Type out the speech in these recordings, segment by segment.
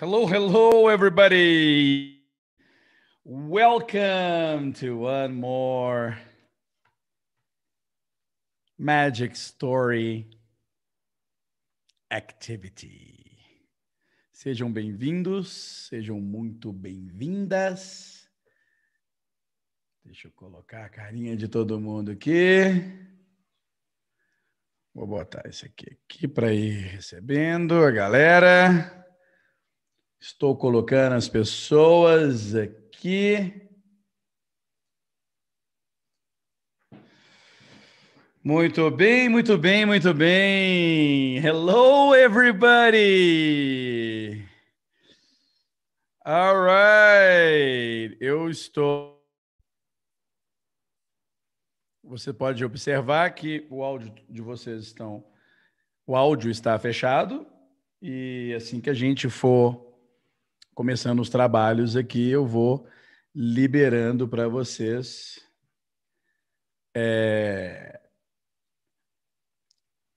Hello, hello, everybody. Welcome to one more magic story activity. Sejam bem-vindos, sejam muito bem-vindas. Deixa eu colocar a carinha de todo mundo aqui. Vou botar esse aqui, aqui para ir recebendo a galera. Estou colocando as pessoas aqui. Muito bem, muito bem, muito bem. Hello, everybody. All right. Eu estou. Você pode observar que o áudio de vocês estão. O áudio está fechado. E assim que a gente for começando os trabalhos aqui, eu vou liberando para vocês. É...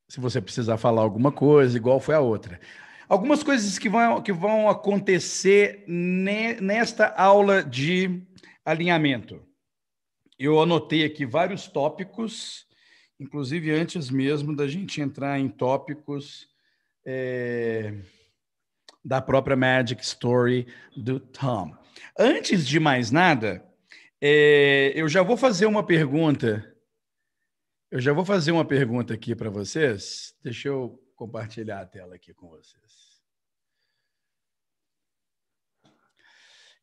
Se você precisar falar alguma coisa, igual foi a outra. Algumas coisas que vão, que vão acontecer ne, nesta aula de alinhamento. Eu anotei aqui vários tópicos, inclusive antes mesmo da gente entrar em tópicos. É da própria Magic Story do Tom. Antes de mais nada, é, eu já vou fazer uma pergunta. Eu já vou fazer uma pergunta aqui para vocês. Deixa eu compartilhar a tela aqui com vocês.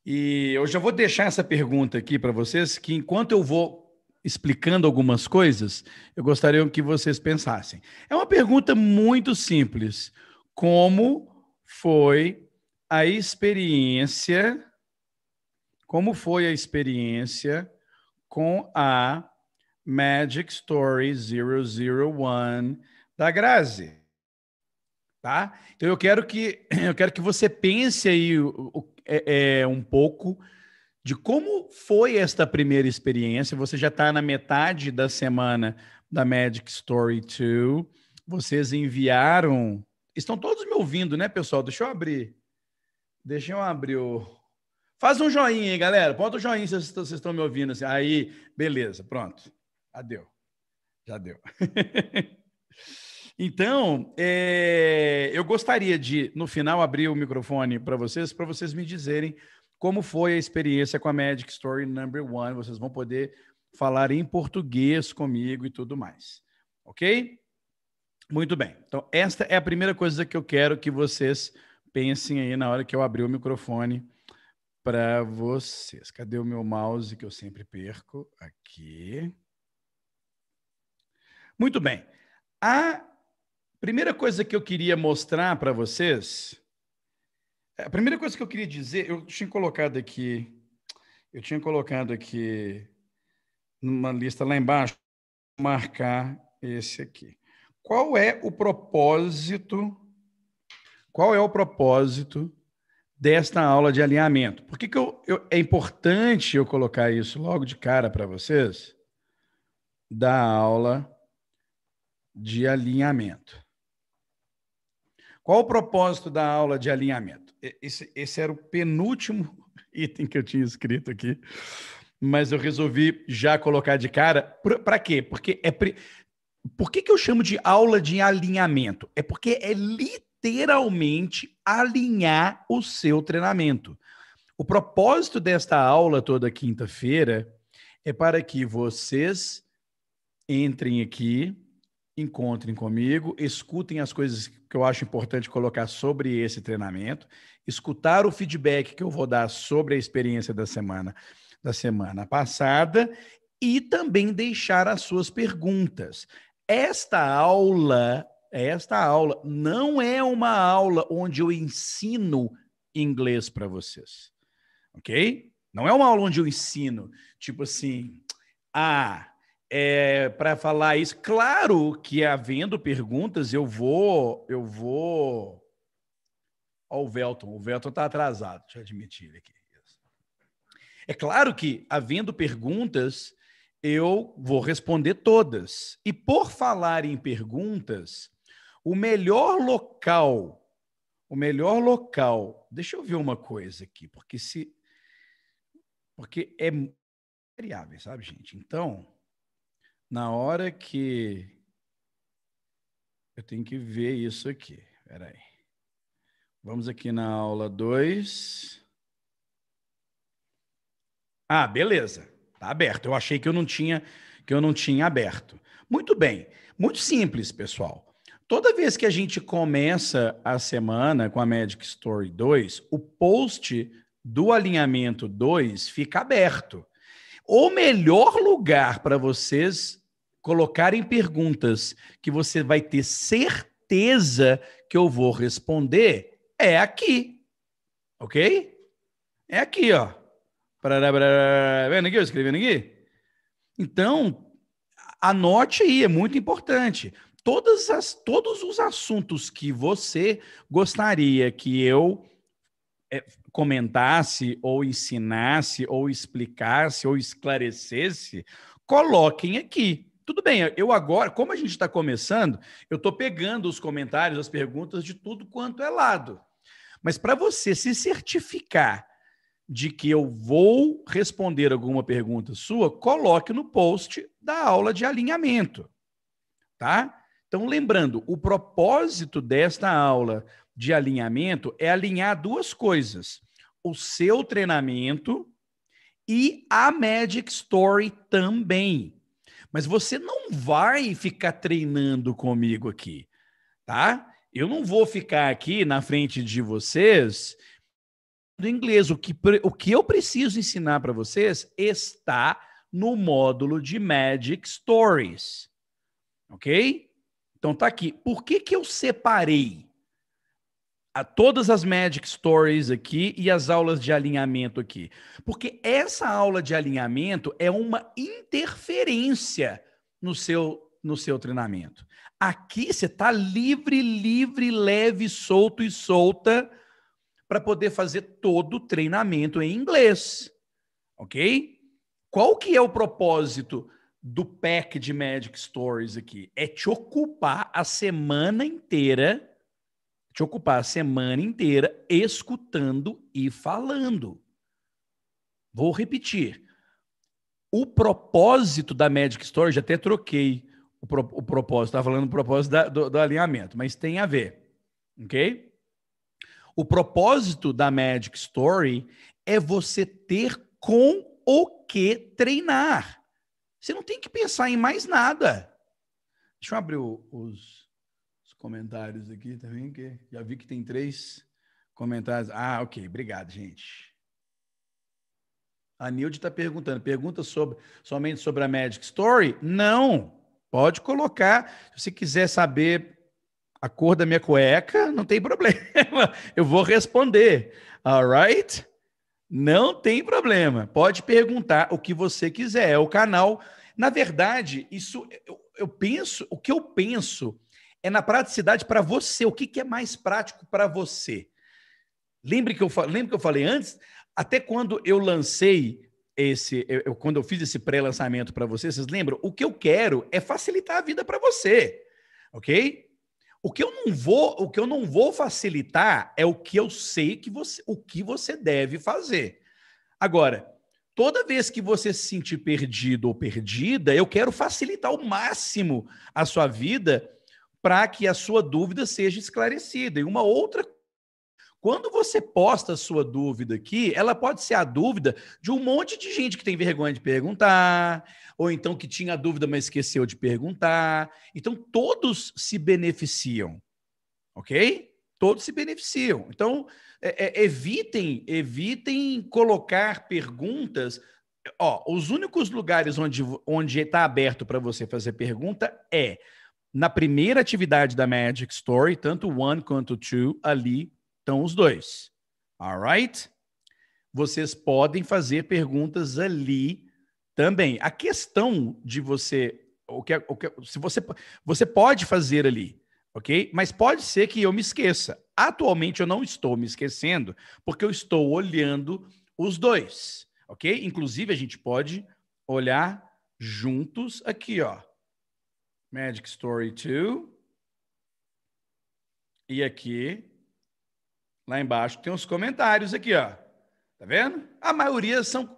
E eu já vou deixar essa pergunta aqui para vocês, que enquanto eu vou explicando algumas coisas, eu gostaria que vocês pensassem. É uma pergunta muito simples. Como foi a experiência, como foi a experiência com a Magic Story 001 da Grazi. Tá? Então eu quero que eu quero que você pense aí é, é um pouco de como foi esta primeira experiência. Você já está na metade da semana da Magic Story 2. Vocês enviaram Estão todos me ouvindo, né, pessoal? Deixa eu abrir. Deixa eu abrir o. Faz um joinha aí, galera. Bota o um joinha se vocês estão me ouvindo. Assim. Aí, beleza, pronto. Adeu. Já deu. então, é... eu gostaria de, no final, abrir o microfone para vocês, para vocês me dizerem como foi a experiência com a Magic Story Number One. Vocês vão poder falar em português comigo e tudo mais. Ok? Muito bem. Então, esta é a primeira coisa que eu quero que vocês pensem aí na hora que eu abrir o microfone para vocês. Cadê o meu mouse que eu sempre perco? Aqui. Muito bem. A primeira coisa que eu queria mostrar para vocês. É, a primeira coisa que eu queria dizer, eu tinha colocado aqui. Eu tinha colocado aqui numa lista lá embaixo, marcar esse aqui qual é o propósito? Qual é o propósito desta aula de alinhamento? Por que, que eu, eu é importante eu colocar isso logo de cara para vocês? Da aula de alinhamento. Qual o propósito da aula de alinhamento? Esse, esse era o penúltimo item que eu tinha escrito aqui, mas eu resolvi já colocar de cara. Para quê? Porque é por que, que eu chamo de aula de alinhamento? É porque é literalmente alinhar o seu treinamento. O propósito desta aula toda quinta-feira é para que vocês entrem aqui, encontrem comigo, escutem as coisas que eu acho importante colocar sobre esse treinamento, escutar o feedback que eu vou dar sobre a experiência da semana da semana passada e também deixar as suas perguntas. Esta aula, esta aula não é uma aula onde eu ensino inglês para vocês. OK? Não é uma aula onde eu ensino, tipo assim, ah, é, para falar isso, claro que havendo perguntas, eu vou, eu vou Ó, o Velton, o Velton está atrasado, deixa eu admitir ele aqui. É claro que, havendo perguntas, eu vou responder todas. E por falar em perguntas, o melhor local, o melhor local. Deixa eu ver uma coisa aqui, porque se porque é variável, sabe, gente? Então, na hora que eu tenho que ver isso aqui. Espera aí. Vamos aqui na aula 2. Ah, beleza. Tá aberto. Eu achei que eu não tinha que eu não tinha aberto. Muito bem. Muito simples, pessoal. Toda vez que a gente começa a semana com a Magic Story 2, o post do alinhamento 2 fica aberto. O melhor lugar para vocês colocarem perguntas que você vai ter certeza que eu vou responder é aqui. OK? É aqui, ó. Parará, parará, vendo aqui? Eu escrevendo aqui? Então, anote aí, é muito importante. Todas as, todos os assuntos que você gostaria que eu eh, comentasse, ou ensinasse, ou explicasse, ou esclarecesse, coloquem aqui. Tudo bem, eu agora, como a gente está começando, eu estou pegando os comentários, as perguntas de tudo quanto é lado. Mas para você se certificar de que eu vou responder alguma pergunta sua, coloque no post da aula de alinhamento, tá? Então, lembrando, o propósito desta aula de alinhamento é alinhar duas coisas: o seu treinamento e a Magic Story também. Mas você não vai ficar treinando comigo aqui, tá? Eu não vou ficar aqui na frente de vocês do inglês. O que, o que eu preciso ensinar para vocês está no módulo de Magic Stories. Ok? Então tá aqui. Por que, que eu separei a todas as Magic Stories aqui e as aulas de alinhamento aqui? Porque essa aula de alinhamento é uma interferência no seu no seu treinamento. Aqui você está livre, livre, leve, solto e solta para poder fazer todo o treinamento em inglês. Ok? Qual que é o propósito do pack de Magic Stories aqui? É te ocupar a semana inteira, te ocupar a semana inteira escutando e falando. Vou repetir. O propósito da Magic Stories, até troquei o, pro, o propósito, estava falando o propósito da, do, do alinhamento, mas tem a ver. Ok? O propósito da Magic Story é você ter com o que treinar. Você não tem que pensar em mais nada. Deixa eu abrir o, os, os, comentários aqui também, tá que já vi que tem três comentários. Ah, ok. Obrigado, gente. A Nilde está perguntando. Pergunta sobre, somente sobre a Magic Story? Não. Pode colocar. Se você quiser saber a cor da minha cueca, não tem problema. Eu vou responder. Alright? Não tem problema. Pode perguntar o que você quiser. É o canal. Na verdade, isso eu, eu penso, o que eu penso é na praticidade para você. O que, que é mais prático para você? Lembre que, eu, lembro que eu falei antes, até quando eu lancei esse, eu, eu quando eu fiz esse pré-lançamento para você, vocês lembram? O que eu quero é facilitar a vida para você, ok? O que eu não vou, o que eu não vou facilitar é o que eu sei que você, o que você deve fazer. Agora, toda vez que você se sentir perdido ou perdida, eu quero facilitar ao máximo a sua vida para que a sua dúvida seja esclarecida. E uma outra quando você posta a sua dúvida aqui, ela pode ser a dúvida de um monte de gente que tem vergonha de perguntar, ou então que tinha dúvida, mas esqueceu de perguntar. Então, todos se beneficiam, ok? Todos se beneficiam. Então, é, é, evitem, evitem colocar perguntas. Ó, os únicos lugares onde está aberto para você fazer pergunta é na primeira atividade da Magic Story, tanto o One quanto o Two, ali então, os dois. Alright? Vocês podem fazer perguntas ali também. A questão de você. O que, é, o que, é, se você, você pode fazer ali, ok? Mas pode ser que eu me esqueça. Atualmente eu não estou me esquecendo, porque eu estou olhando os dois, ok? Inclusive, a gente pode olhar juntos aqui, ó. Magic Story 2. E aqui, Lá embaixo tem os comentários aqui, ó. Tá vendo? A maioria são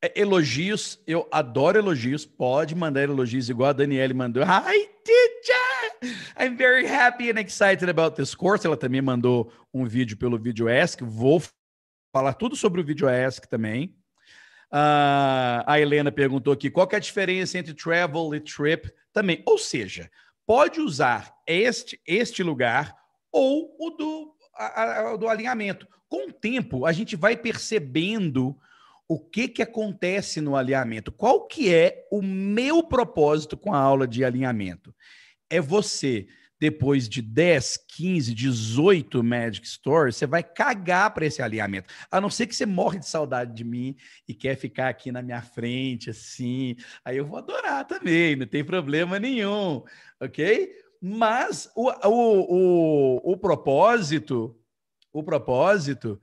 é, elogios. Eu adoro elogios. Pode mandar elogios igual a Daniele mandou. Hi, teacher! I'm very happy and excited about this course. Ela também mandou um vídeo pelo ask Vou falar tudo sobre o ask também. Uh, a Helena perguntou aqui qual é a diferença entre travel e trip também. Ou seja, pode usar este, este lugar ou o do a, a, do alinhamento. Com o tempo, a gente vai percebendo o que, que acontece no alinhamento. Qual que é o meu propósito com a aula de alinhamento? É você, depois de 10, 15, 18 Magic Stories, você vai cagar para esse alinhamento. A não ser que você morre de saudade de mim e quer ficar aqui na minha frente, assim. Aí eu vou adorar também, não tem problema nenhum, ok? Mas o, o, o, o propósito, o propósito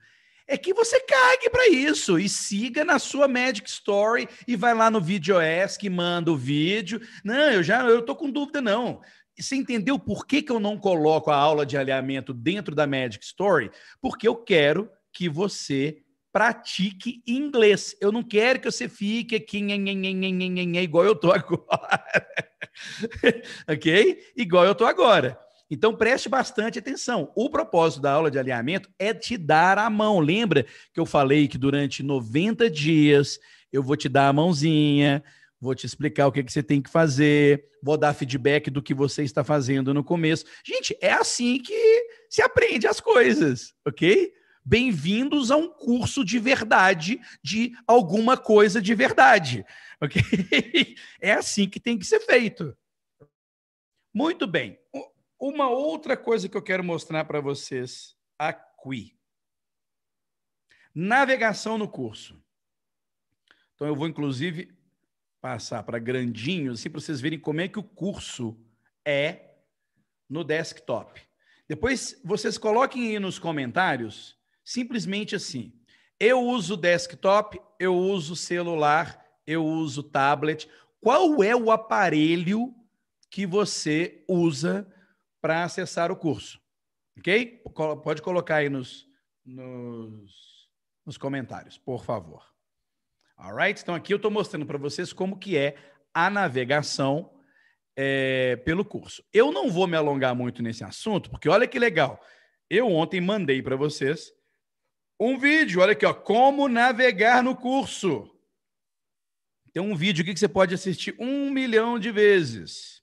é que você cague para isso e siga na sua Magic Story e vai lá no VideoEsk que manda o vídeo. Não, eu já eu tô com dúvida não. Você entendeu por que, que eu não coloco a aula de alinhamento dentro da Magic Story? Porque eu quero que você pratique inglês. Eu não quero que você fique aqui nhan, nhan, nhan, igual eu tô agora. ok? Igual eu tô agora. Então preste bastante atenção. O propósito da aula de alinhamento é te dar a mão. Lembra que eu falei que durante 90 dias eu vou te dar a mãozinha, vou te explicar o que, que você tem que fazer, vou dar feedback do que você está fazendo no começo. Gente, é assim que se aprende as coisas, ok? Bem-vindos a um curso de verdade de alguma coisa de verdade. Ok? É assim que tem que ser feito. Muito bem. Uma outra coisa que eu quero mostrar para vocês aqui. Navegação no curso. Então, eu vou, inclusive, passar para grandinho, assim, para vocês verem como é que o curso é no desktop. Depois, vocês coloquem aí nos comentários Simplesmente assim. Eu uso desktop, eu uso celular, eu uso tablet. Qual é o aparelho que você usa para acessar o curso? Ok? Pode colocar aí nos, nos, nos comentários, por favor. Alright? Então aqui eu estou mostrando para vocês como que é a navegação é, pelo curso. Eu não vou me alongar muito nesse assunto, porque olha que legal. Eu ontem mandei para vocês um vídeo, olha aqui, ó, como navegar no curso. Tem um vídeo aqui que você pode assistir um milhão de vezes,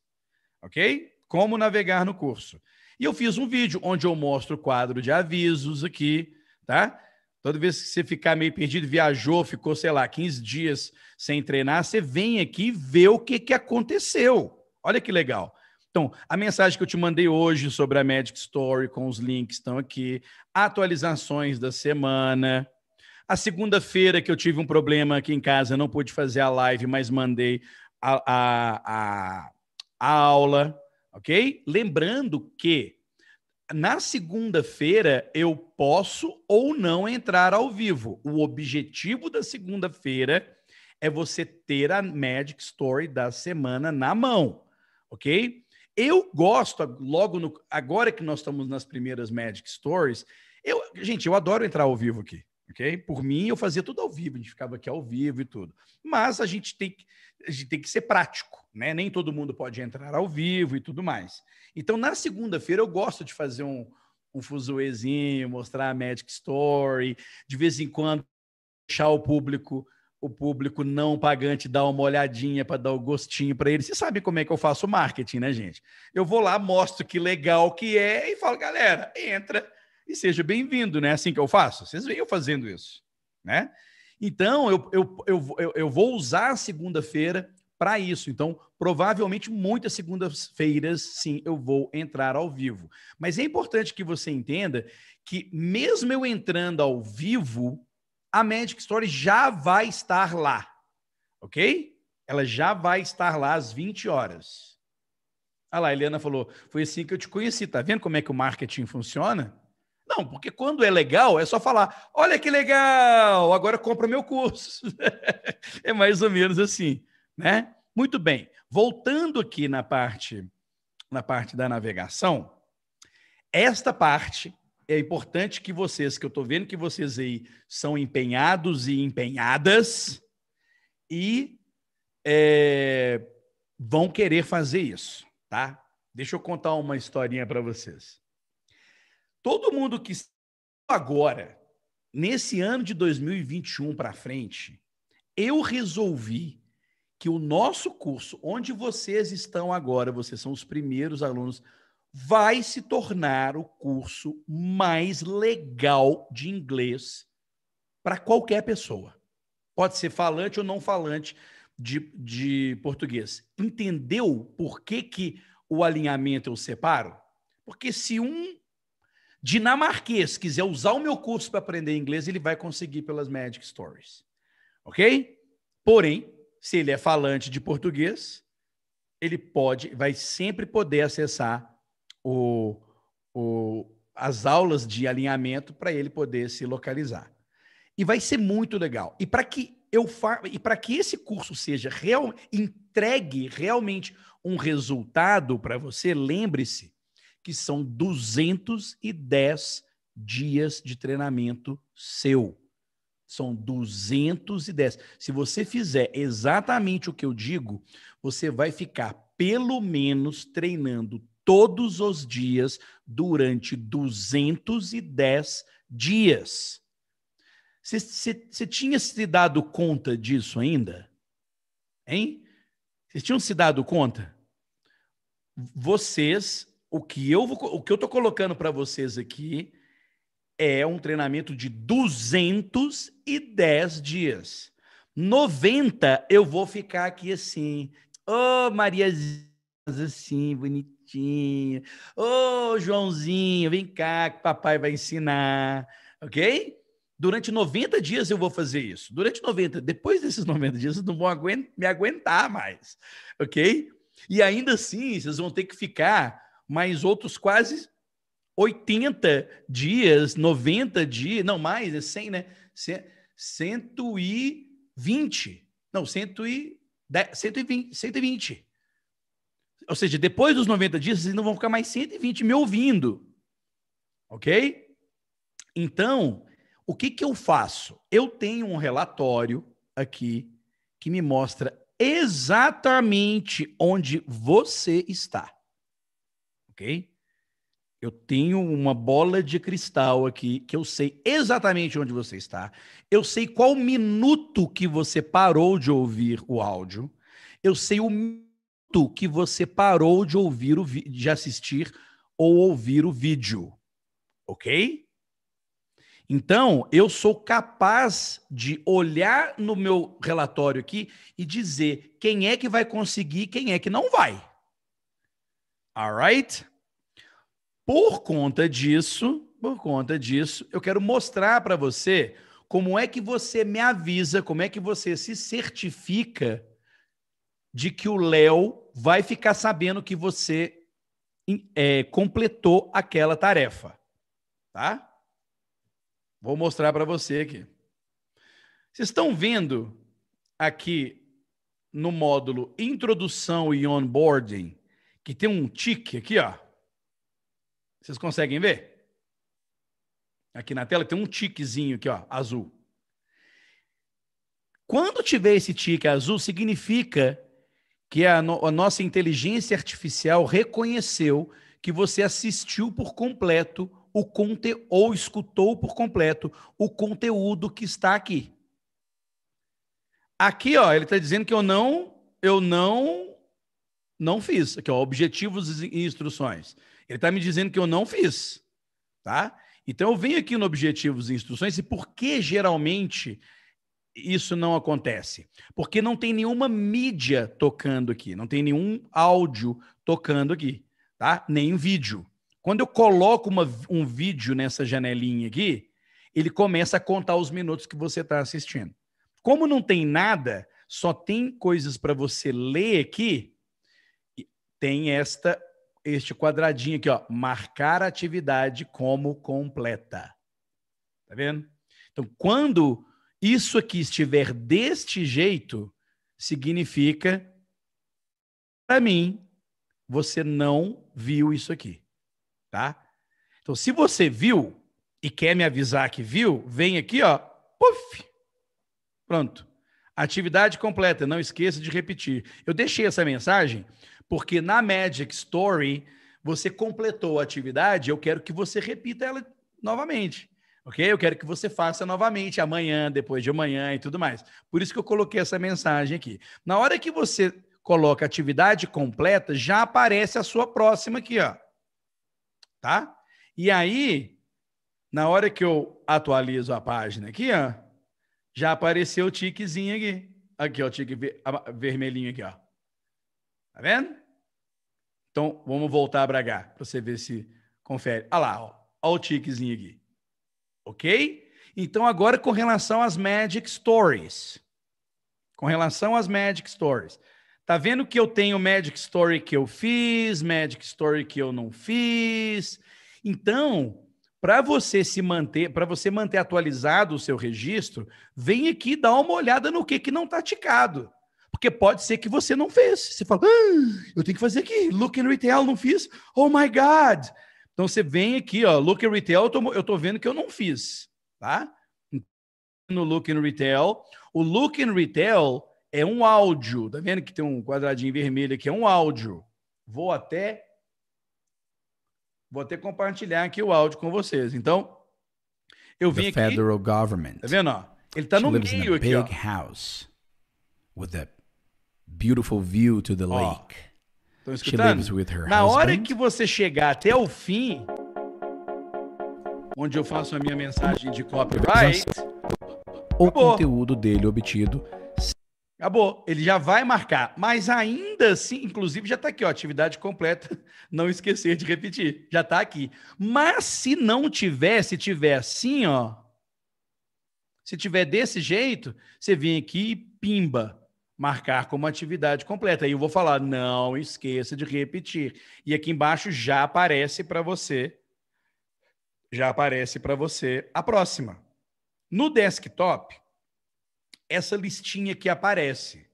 ok? Como navegar no curso. E eu fiz um vídeo onde eu mostro o quadro de avisos aqui, tá? Toda vez que você ficar meio perdido, viajou, ficou, sei lá, 15 dias sem treinar, você vem aqui vê o que, que aconteceu. Olha que legal. Então, a mensagem que eu te mandei hoje sobre a Magic Story, com os links estão aqui, atualizações da semana. A segunda-feira que eu tive um problema aqui em casa, não pude fazer a live, mas mandei a, a, a, a aula, ok? Lembrando que na segunda-feira eu posso ou não entrar ao vivo. O objetivo da segunda-feira é você ter a Magic Story da semana na mão, ok? Eu gosto, logo no, agora que nós estamos nas primeiras Magic Stories, eu, gente, eu adoro entrar ao vivo aqui, ok? Por mim, eu fazia tudo ao vivo, a gente ficava aqui ao vivo e tudo. Mas a gente tem que, a gente tem que ser prático, né? Nem todo mundo pode entrar ao vivo e tudo mais. Então, na segunda-feira, eu gosto de fazer um, um fuzuezinho, mostrar a Magic Story, de vez em quando deixar o público o público não pagante dá uma olhadinha para dar o gostinho para ele. Você sabe como é que eu faço marketing, né, gente? Eu vou lá, mostro que legal que é e falo, galera, entra e seja bem-vindo, né? É assim que eu faço. Vocês veem eu fazendo isso, né? Então, eu, eu, eu, eu vou usar a segunda-feira para isso. Então, provavelmente muitas segundas-feiras, sim, eu vou entrar ao vivo. Mas é importante que você entenda que, mesmo eu entrando ao vivo, a Magic Story já vai estar lá, ok? Ela já vai estar lá às 20 horas. Ah lá, a Eliana falou, foi assim que eu te conheci, tá vendo como é que o marketing funciona? Não, porque quando é legal, é só falar, olha que legal, agora compra meu curso. é mais ou menos assim, né? Muito bem, voltando aqui na parte, na parte da navegação, esta parte é importante que vocês, que eu estou vendo que vocês aí são empenhados e empenhadas e é, vão querer fazer isso, tá? Deixa eu contar uma historinha para vocês. Todo mundo que agora, nesse ano de 2021 para frente, eu resolvi que o nosso curso, onde vocês estão agora, vocês são os primeiros alunos, vai se tornar o curso mais legal de inglês para qualquer pessoa. Pode ser falante ou não falante de, de português. Entendeu por que, que o alinhamento eu separo? Porque se um dinamarquês quiser usar o meu curso para aprender inglês, ele vai conseguir pelas Magic Stories. Ok? Porém, se ele é falante de português, ele pode, vai sempre poder acessar o, o, as aulas de alinhamento para ele poder se localizar. E vai ser muito legal. E para que eu fa... e para que esse curso seja real entregue realmente um resultado para você, lembre-se que são 210 dias de treinamento seu. São 210. Se você fizer exatamente o que eu digo, você vai ficar pelo menos treinando todos os dias durante 210 dias. Você tinha se dado conta disso ainda? Hein? Vocês tinham se dado conta? Vocês, o que eu vou, o que eu tô colocando para vocês aqui é um treinamento de 210 dias. 90 eu vou ficar aqui assim, ô oh, Mariazinha, assim, bonita bonitinho. Ô, Joãozinho, vem cá que papai vai ensinar, ok? Durante 90 dias eu vou fazer isso. Durante 90, depois desses 90 dias, vocês não vão aguentar, me aguentar mais, ok? E ainda assim, vocês vão ter que ficar mais outros quase 80 dias, 90 dias, não mais, é 100, né? 100, 120. Não, 120, 120. Ou seja, depois dos 90 dias, vocês não vão ficar mais 120 me ouvindo. Ok? Então, o que, que eu faço? Eu tenho um relatório aqui que me mostra exatamente onde você está. Ok? Eu tenho uma bola de cristal aqui que eu sei exatamente onde você está. Eu sei qual minuto que você parou de ouvir o áudio. Eu sei o minuto que você parou de ouvir o de assistir ou ouvir o vídeo. OK? Então, eu sou capaz de olhar no meu relatório aqui e dizer quem é que vai conseguir, quem é que não vai. right? Por conta disso, por conta disso, eu quero mostrar para você como é que você me avisa, como é que você se certifica de que o Léo vai ficar sabendo que você é, completou aquela tarefa, tá? Vou mostrar para você aqui. Vocês estão vendo aqui no módulo Introdução e Onboarding, que tem um tique aqui, ó. Vocês conseguem ver? Aqui na tela tem um tiquezinho aqui, ó, azul. Quando tiver esse tique azul, significa que a, no, a nossa inteligência artificial reconheceu que você assistiu por completo o conteúdo ou escutou por completo o conteúdo que está aqui. Aqui, ó, ele está dizendo que eu não, eu não, não fiz. Aqui, ó, objetivos e instruções. Ele está me dizendo que eu não fiz, tá? Então eu venho aqui no objetivos e instruções e por que geralmente isso não acontece? Porque não tem nenhuma mídia tocando aqui, não tem nenhum áudio tocando aqui, tá? Nem vídeo. Quando eu coloco uma, um vídeo nessa janelinha aqui, ele começa a contar os minutos que você está assistindo. Como não tem nada, só tem coisas para você ler aqui, tem esta este quadradinho aqui, ó, marcar a atividade como completa. Tá vendo? Então, quando isso aqui estiver deste jeito, significa, para mim, você não viu isso aqui, tá? Então, se você viu e quer me avisar que viu, vem aqui, ó, puf, pronto. Atividade completa, não esqueça de repetir. Eu deixei essa mensagem porque na Magic Story você completou a atividade, eu quero que você repita ela novamente ok? Eu quero que você faça novamente amanhã, depois de amanhã e tudo mais. Por isso que eu coloquei essa mensagem aqui. Na hora que você coloca atividade completa, já aparece a sua próxima aqui, ó. Tá? E aí, na hora que eu atualizo a página aqui, ó, já apareceu o tiquezinho aqui. Aqui, ó, o tique vermelhinho aqui, ó. Tá vendo? Então, vamos voltar a bragar para você ver se confere. Olha lá, ó, ó o tiquezinho aqui. Ok? Então, agora com relação às Magic Stories. Com relação às Magic Stories. Tá vendo que eu tenho Magic Story que eu fiz, Magic Story que eu não fiz. Então, para você se manter, para você manter atualizado o seu registro, vem aqui dar uma olhada no que, que não tá ticado. Porque pode ser que você não fez. Você fala, ah, eu tenho que fazer aqui. Look in retail, não fiz. Oh my God! Então você vem aqui, ó, look and retail, eu tô, eu tô vendo que eu não fiz, tá? No look and retail, o look and retail é um áudio, tá vendo que tem um quadradinho vermelho aqui, é um áudio. Vou até vou até compartilhar aqui o áudio com vocês. Então, eu vim aqui. Federal government. Tá vendo, ó? Ele tá She no meio aqui, ó. With a beautiful view to the ó. lake. Estão escutando? Na hora que você chegar até o fim, onde eu faço a minha mensagem de copyright, o conteúdo dele obtido. Acabou, ele já vai marcar, mas ainda assim, inclusive já está aqui, ó, atividade completa, não esquecer de repetir, já está aqui. Mas se não tiver, se tiver assim, ó, se tiver desse jeito, você vem aqui e pimba, marcar como atividade completa. Aí eu vou falar, não esqueça de repetir. E aqui embaixo já aparece para você, já aparece para você a próxima. No desktop, essa listinha que aparece,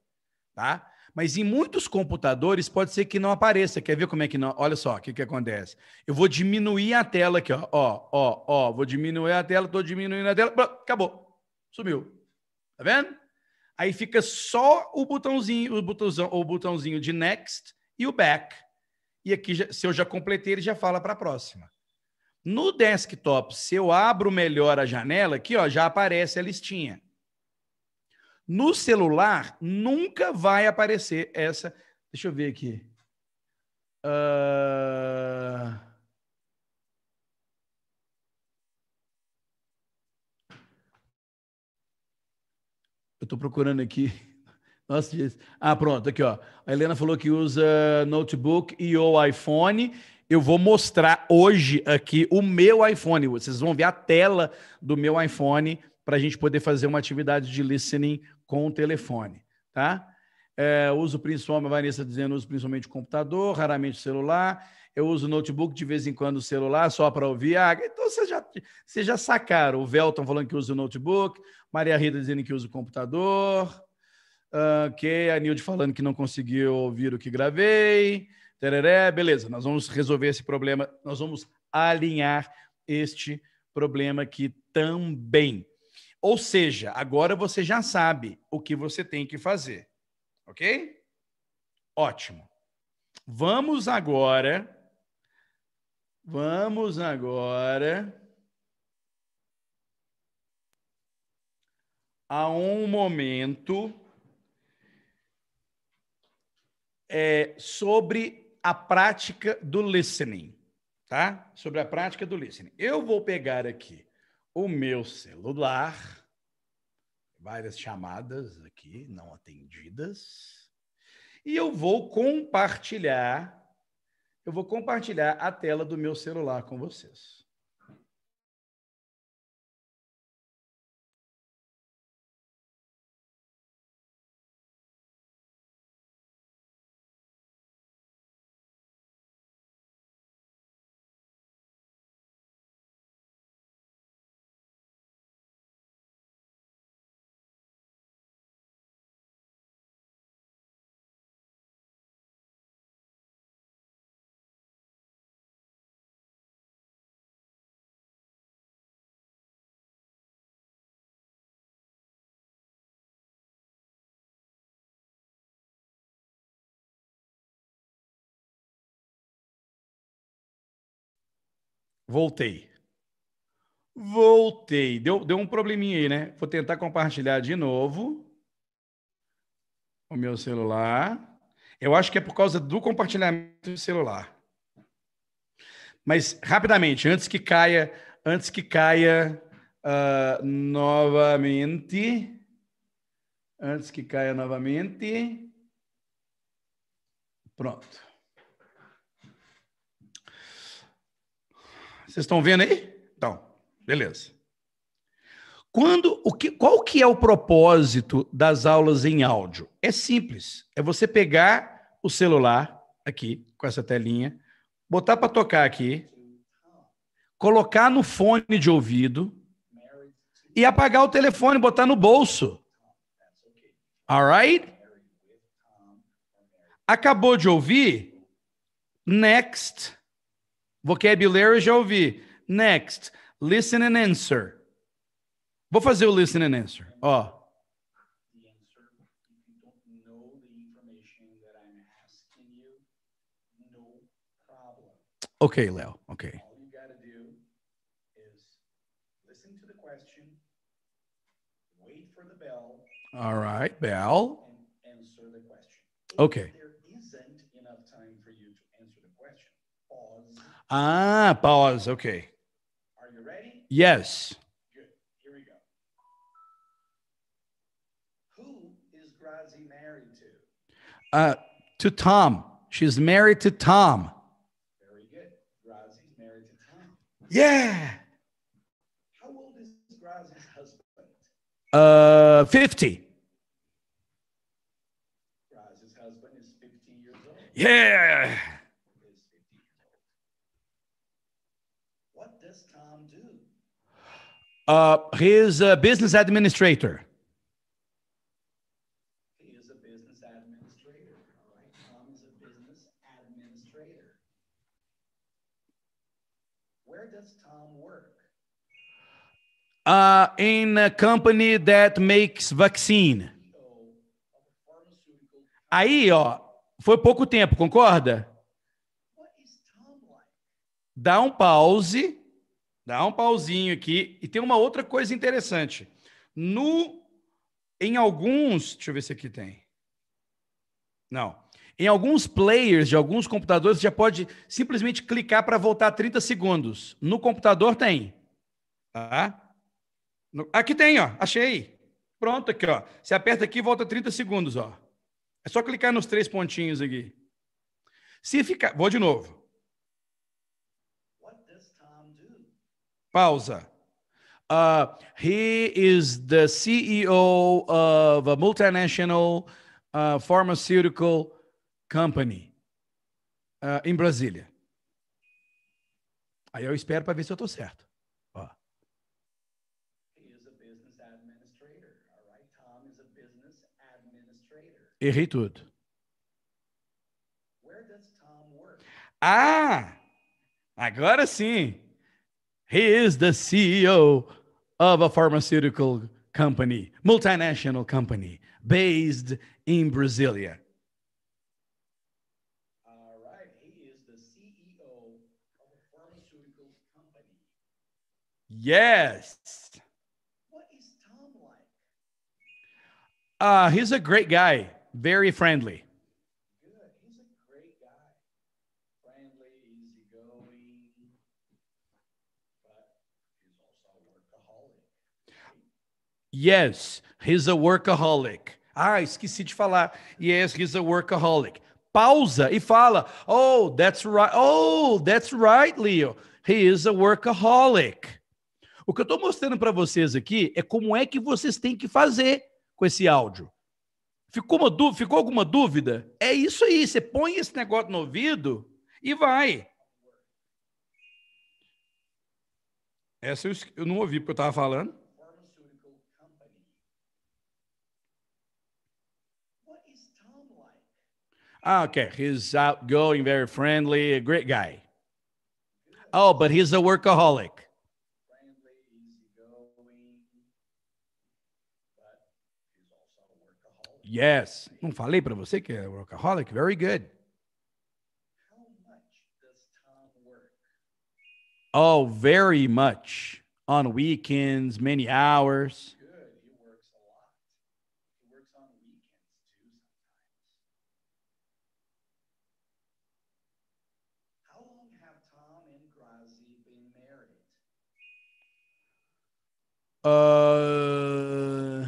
tá? Mas em muitos computadores pode ser que não apareça. Quer ver como é que não? Olha só o que, que acontece. Eu vou diminuir a tela aqui, ó. Ó, ó, ó. Vou diminuir a tela, tô diminuindo a tela. Acabou. Sumiu. Tá vendo? Aí fica só o botãozinho, o botãozinho, o botãozinho de next e o back. E aqui, se eu já completei, ele já fala para a próxima. No desktop, se eu abro melhor a janela, aqui ó, já aparece a listinha. No celular, nunca vai aparecer essa. Deixa eu ver aqui. Uh... Eu estou procurando aqui. Nossa, ah, pronto, aqui, ó. A Helena falou que usa notebook e o iPhone. Eu vou mostrar hoje aqui o meu iPhone. Vocês vão ver a tela do meu iPhone para a gente poder fazer uma atividade de listening com o telefone, tá? É, uso principalmente, a Vanessa dizendo, uso principalmente computador, raramente celular eu uso notebook de vez em quando o celular só para ouvir. Ah, então vocês já, vocês já sacaram. O Velton falando que usa o notebook, Maria Rita dizendo que usa o computador, uh, okay, a Nilde falando que não conseguiu ouvir o que gravei. Tereré, beleza, nós vamos resolver esse problema, nós vamos alinhar este problema aqui também. Ou seja, agora você já sabe o que você tem que fazer, ok? Ótimo. Vamos agora Vamos agora a um momento é, sobre a prática do listening, tá? Sobre a prática do listening. Eu vou pegar aqui o meu celular, várias chamadas aqui não atendidas, e eu vou compartilhar eu vou compartilhar a tela do meu celular com vocês. Voltei. Voltei. Deu, deu um probleminha aí, né? Vou tentar compartilhar de novo o meu celular. Eu acho que é por causa do compartilhamento do celular. Mas rapidamente, antes que caia, antes que caia uh, novamente, antes que caia novamente, pronto. Vocês estão vendo aí? Então, beleza. Quando, o que, qual que é o propósito das aulas em áudio? É simples, é você pegar o celular aqui com essa telinha, botar para tocar aqui, colocar no fone de ouvido e apagar o telefone, botar no bolso. Alright? Acabou de ouvir? Next. Vocabulary. eu já ouvi. Next, listen and answer. Vou fazer o listen and answer. Ó. Ok, Léo. Ok. All right, Bell. Answer the question. Okay. Ah, pause. Okay. Are you ready? Yes. Good. Here we go. Who is Grazi married to? Uh, to Tom. She's married to Tom. Very good. Grazi's married to Tom. Yeah. How old is Grazi's husband? Uh, 50. Grazi's husband is 50 years old. Yeah. Uh, business administrator. He is a business administrator. All is a business administrator. Where does Tom work? Uh, in a company that makes vaccine. Aí, ó, foi pouco tempo, concorda? Dá um pause Dá um pauzinho aqui. E tem uma outra coisa interessante. No, em alguns, deixa eu ver se aqui tem. Não. Em alguns players de alguns computadores, você já pode simplesmente clicar para voltar 30 segundos. No computador tem. Tá? No, aqui tem, ó. Achei. Pronto, aqui, ó. Você aperta aqui e volta 30 segundos, ó. É só clicar nos três pontinhos aqui. Se ficar. Vou de novo. Pausa. Uh, he is the CEO of a multinational uh, pharmaceutical company uh, em Brasília. Aí eu espero para ver se eu estou certo. Ó. Errei tudo. Ah! Agora sim! He is the CEO of a pharmaceutical company, multinational company based in Brasilia. All right, he is the CEO of a pharmaceutical company. Yes. What is Tom like? Uh, he's a great guy, very friendly. Yes, he's a workaholic. Ah, esqueci de falar. Yes, he's a workaholic. Pausa e fala: Oh, that's right. Oh, that's right, Leo. He is a workaholic. O que eu estou mostrando para vocês aqui é como é que vocês têm que fazer com esse áudio. Ficou, uma ficou alguma dúvida? É isso aí. Você põe esse negócio no ouvido e vai. Essa eu, eu não ouvi porque eu estava falando. Ah, okay, he's outgoing, very friendly, a great guy. Oh, but he's a workaholic. Yes. Não falei para você que é workaholic? Very good. Oh, very much. On weekends, many hours. Uh,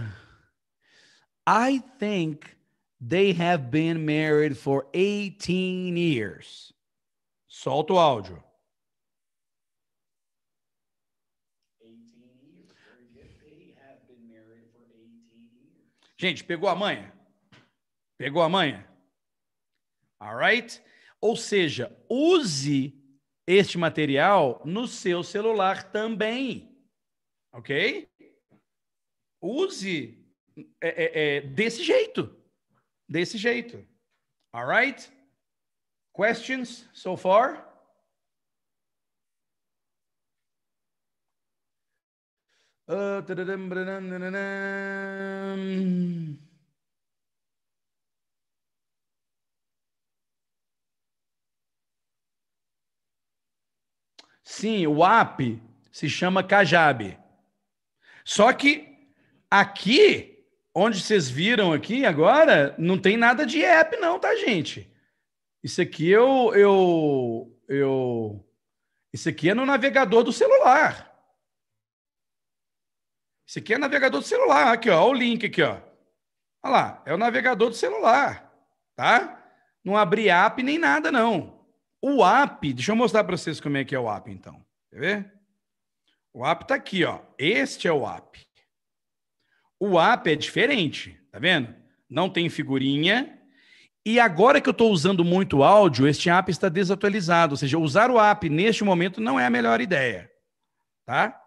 I think they have been married for 18 years. Solta o áudio. Gente, pegou a manha? Pegou a manha? Alright? Ou seja, use este material no seu celular também ok? Use é, é, é, desse jeito. Desse jeito. All right? Questions so far? Sim, o app se chama Kajabi. Só que aqui, onde vocês viram aqui agora, não tem nada de app, não, tá, gente? Isso aqui eu. eu, eu isso aqui é no navegador do celular. Isso aqui é navegador do celular. Aqui, ó, o link aqui, ó. Olha lá, é o navegador do celular, tá? Não abri app nem nada, não. O app, deixa eu mostrar para vocês como é que é o app, então. Quer ver? O app está aqui, ó. Este é o app. O app é diferente, tá vendo? Não tem figurinha. E agora que eu estou usando muito áudio, este app está desatualizado. Ou seja, usar o app neste momento não é a melhor ideia, tá?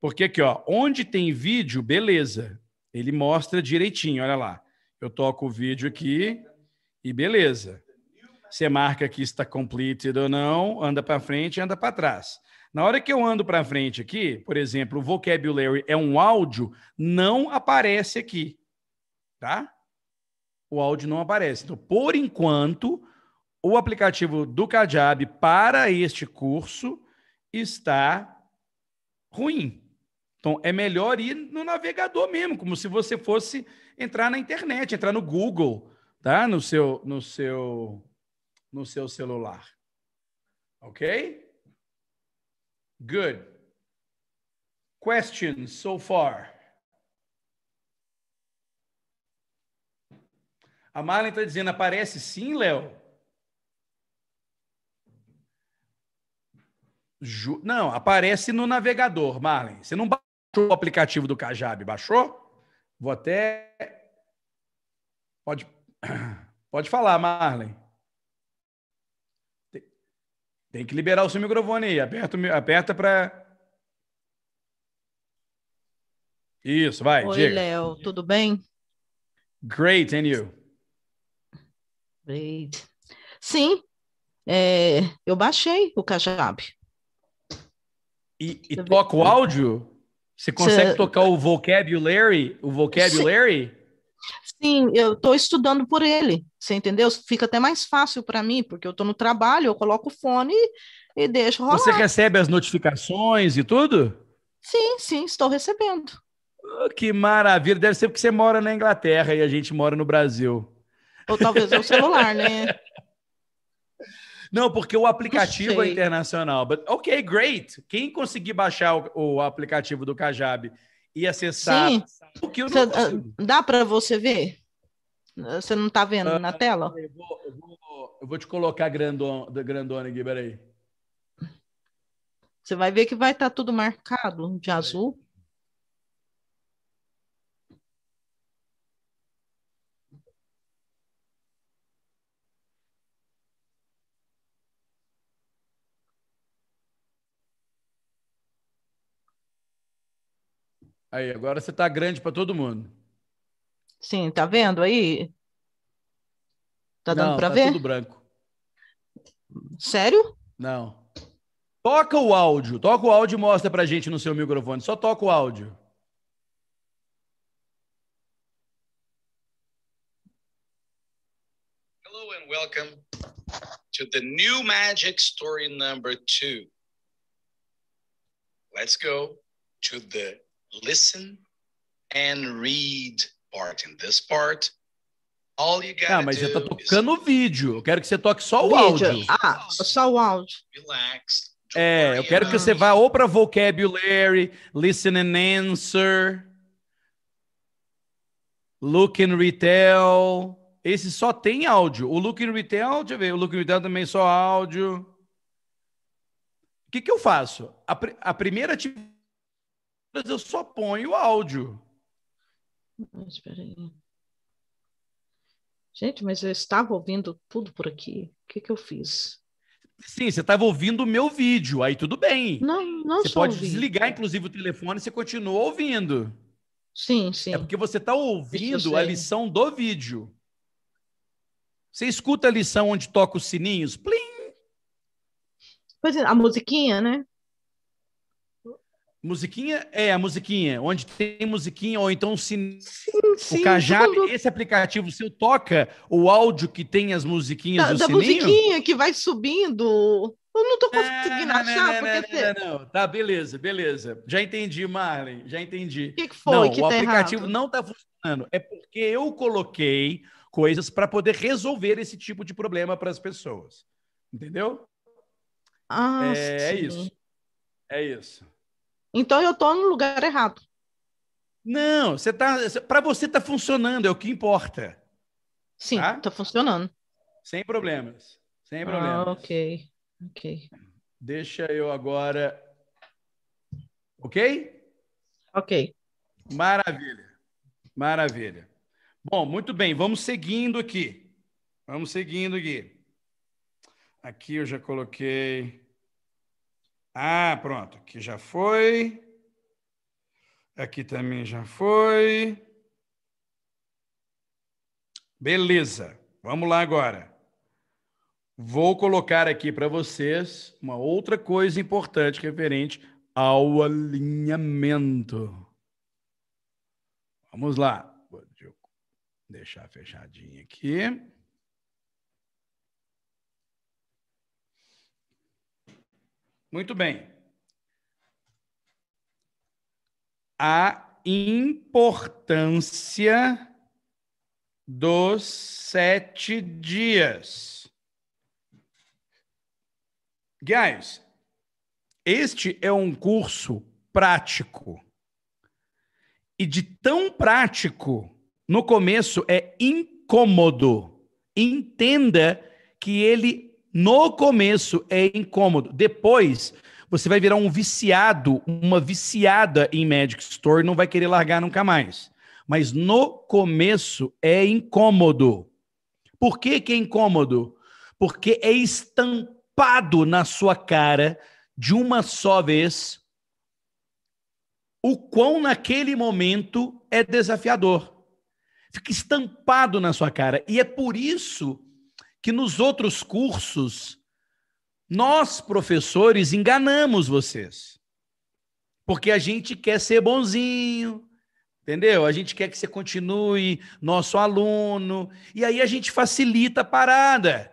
Porque aqui, ó, onde tem vídeo, beleza. Ele mostra direitinho, olha lá. Eu toco o vídeo aqui e beleza. Você marca que está completed ou não, anda para frente e anda para trás. Na hora que eu ando para frente aqui, por exemplo, o vocabulary é um áudio, não aparece aqui, tá? O áudio não aparece. Então, por enquanto, o aplicativo do Kajab para este curso está ruim. Então, é melhor ir no navegador mesmo, como se você fosse entrar na internet, entrar no Google, tá? No seu, no seu, no seu celular. Ok? Good. Questions so far? A Marlene está dizendo, aparece sim, Léo? Ju... Não, aparece no navegador, Marlene. Você não baixou o aplicativo do Kajab, baixou? Vou até... Pode, Pode falar, Marlene. Tem que liberar o seu microfone aí. Aperta, aperta para. Isso, vai. Oi, Léo, tudo bem? Great, and you? Great. Sim, é, eu baixei o Kajabi. E, e toca o áudio? Você consegue tocar o vocabulary? O vocabulary? Sim. Sim, eu estou estudando por ele, você entendeu? Fica até mais fácil para mim, porque eu estou no trabalho, eu coloco o fone e deixo rolar. Você recebe as notificações e tudo? Sim, sim, estou recebendo. Oh, que maravilha! Deve ser porque você mora na Inglaterra e a gente mora no Brasil. Ou talvez é o celular, né? Não, porque o aplicativo é internacional. But, ok, great. Quem conseguir baixar o, o aplicativo do Kajab e acessar Sim. o que eu não ah, Cê, Dá para você ver? Você não está vendo ah, na tela? Eu vou, eu, vou, eu vou, te colocar grandona, grandona aqui, peraí. Você vai ver que vai estar tá tudo marcado de azul. Aí, agora você está grande para todo mundo. Sim, tá vendo aí? Tá dando para tá ver? tudo branco. Sério? Não. Toca o áudio. Toca o áudio e mostra pra gente no seu microfone. Só toca o áudio. Hello and welcome to the new magic story number two. Let's go to the listen and read part. In this part, all you gotta ah, mas você tá tocando o vídeo. Eu quero que você toque só o vídeo. áudio. Ah, só o áudio. Relax. É, eu quero que você vá ou para vocabulary, listen and answer, look and retell. Esse só tem áudio. O look and retell, deixa eu ver, o look and retell também é só áudio. O que, que eu faço? A, pr a primeira atividade mas eu só ponho áudio. Mas peraí. Gente, mas eu estava ouvindo tudo por aqui. O que, que eu fiz? Sim, você estava ouvindo o meu vídeo, aí tudo bem. Não, não Você pode ouvindo. desligar, inclusive, o telefone e você continua ouvindo. Sim, sim. É porque você está ouvindo a lição do vídeo. Você escuta a lição onde toca os sininhos? Plim! Pois é, a musiquinha, né? Musiquinha? É, a musiquinha. Onde tem musiquinha, ou então sim, sim, o cajado, esse aplicativo seu toca o áudio que tem as musiquinhas da, do da sininho? Da musiquinha que vai subindo. Eu não tô conseguindo ah, achar, não, porque... Não, não, não, Tá, beleza, beleza. Já entendi, Marlene já entendi. O que, que, foi não, que o tá aplicativo errado? não tá funcionando. É porque eu coloquei coisas para poder resolver esse tipo de problema para as pessoas. Entendeu? Ah, é, é isso. É isso. Então eu estou no lugar errado. Não, você tá, para você está funcionando, é o que importa. Sim, está tá funcionando. Sem problemas, sem ah, problemas. Ah, ok, ok. Deixa eu agora, ok? Ok. Maravilha, maravilha. Bom, muito bem, vamos seguindo aqui. Vamos seguindo aqui. Aqui eu já coloquei. Ah, pronto. Aqui já foi. Aqui também já foi. Beleza. Vamos lá agora. Vou colocar aqui para vocês uma outra coisa importante referente ao alinhamento. Vamos lá. Vou deixar fechadinho aqui. Muito bem. A importância dos sete dias. Guys, este é um curso prático. E de tão prático, no começo é incômodo. Entenda que ele no começo é incômodo, depois você vai virar um viciado, uma viciada em Magic Store, e não vai querer largar nunca mais. Mas no começo é incômodo. Por que, que é incômodo? Porque é estampado na sua cara de uma só vez o quão naquele momento é desafiador. Fica estampado na sua cara. E é por isso que nos outros cursos, nós, professores, enganamos vocês. Porque a gente quer ser bonzinho, entendeu? A gente quer que você continue nosso aluno. E aí a gente facilita a parada.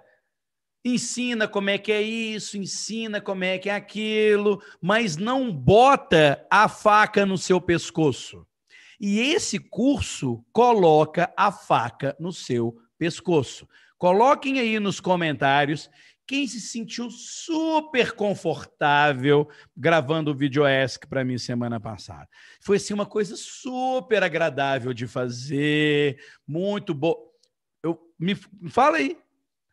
Ensina como é que é isso, ensina como é que é aquilo, mas não bota a faca no seu pescoço. E esse curso coloca a faca no seu pescoço. Coloquem aí nos comentários quem se sentiu super confortável gravando o videoesc para mim semana passada. Foi assim uma coisa super agradável de fazer, muito boa. Eu me fala aí.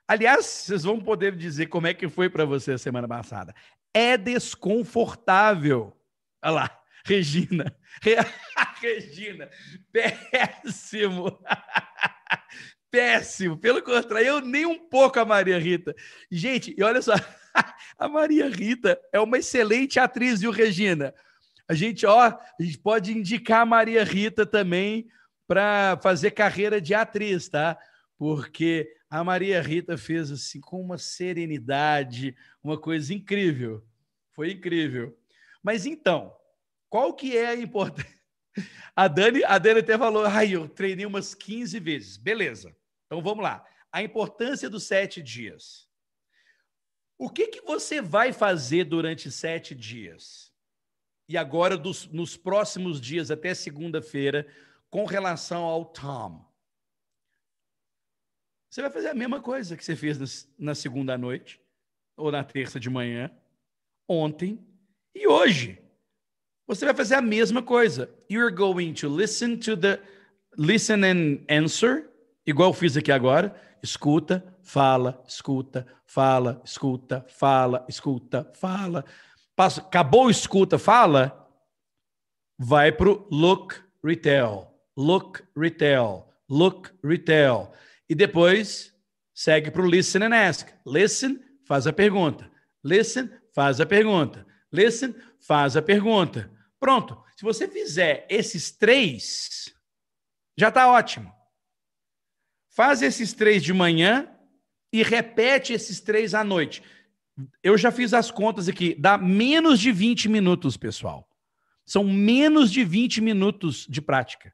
Aliás, vocês vão poder dizer como é que foi para você a semana passada. É desconfortável. Olha lá, Regina. Regina, péssimo. péssimo. Pelo contrário, eu nem um pouco a Maria Rita. Gente, e olha só, a Maria Rita é uma excelente atriz, viu, Regina? A gente, ó, a gente pode indicar a Maria Rita também para fazer carreira de atriz, tá? Porque a Maria Rita fez assim com uma serenidade, uma coisa incrível. Foi incrível. Mas então, qual que é a importância? A Dani, a Dani até falou, ai, eu treinei umas 15 vezes. Beleza. Então vamos lá. A importância dos sete dias. O que, que você vai fazer durante sete dias? E agora, dos, nos próximos dias, até segunda-feira, com relação ao Tom. Você vai fazer a mesma coisa que você fez na segunda noite, ou na terça de manhã, ontem e hoje. Você vai fazer a mesma coisa. You're going to listen to the listen and answer igual eu fiz aqui agora, escuta, fala, escuta, fala, escuta, fala, escuta, fala. Passa, acabou escuta, fala, vai para o look retail, look retail, look retail. E depois segue para o listen and ask. Listen, faz a pergunta. Listen, faz a pergunta. Listen, faz a pergunta. Pronto. Se você fizer esses três, já está ótimo. Faz esses três de manhã e repete esses três à noite. Eu já fiz as contas aqui, dá menos de 20 minutos, pessoal. São menos de 20 minutos de prática.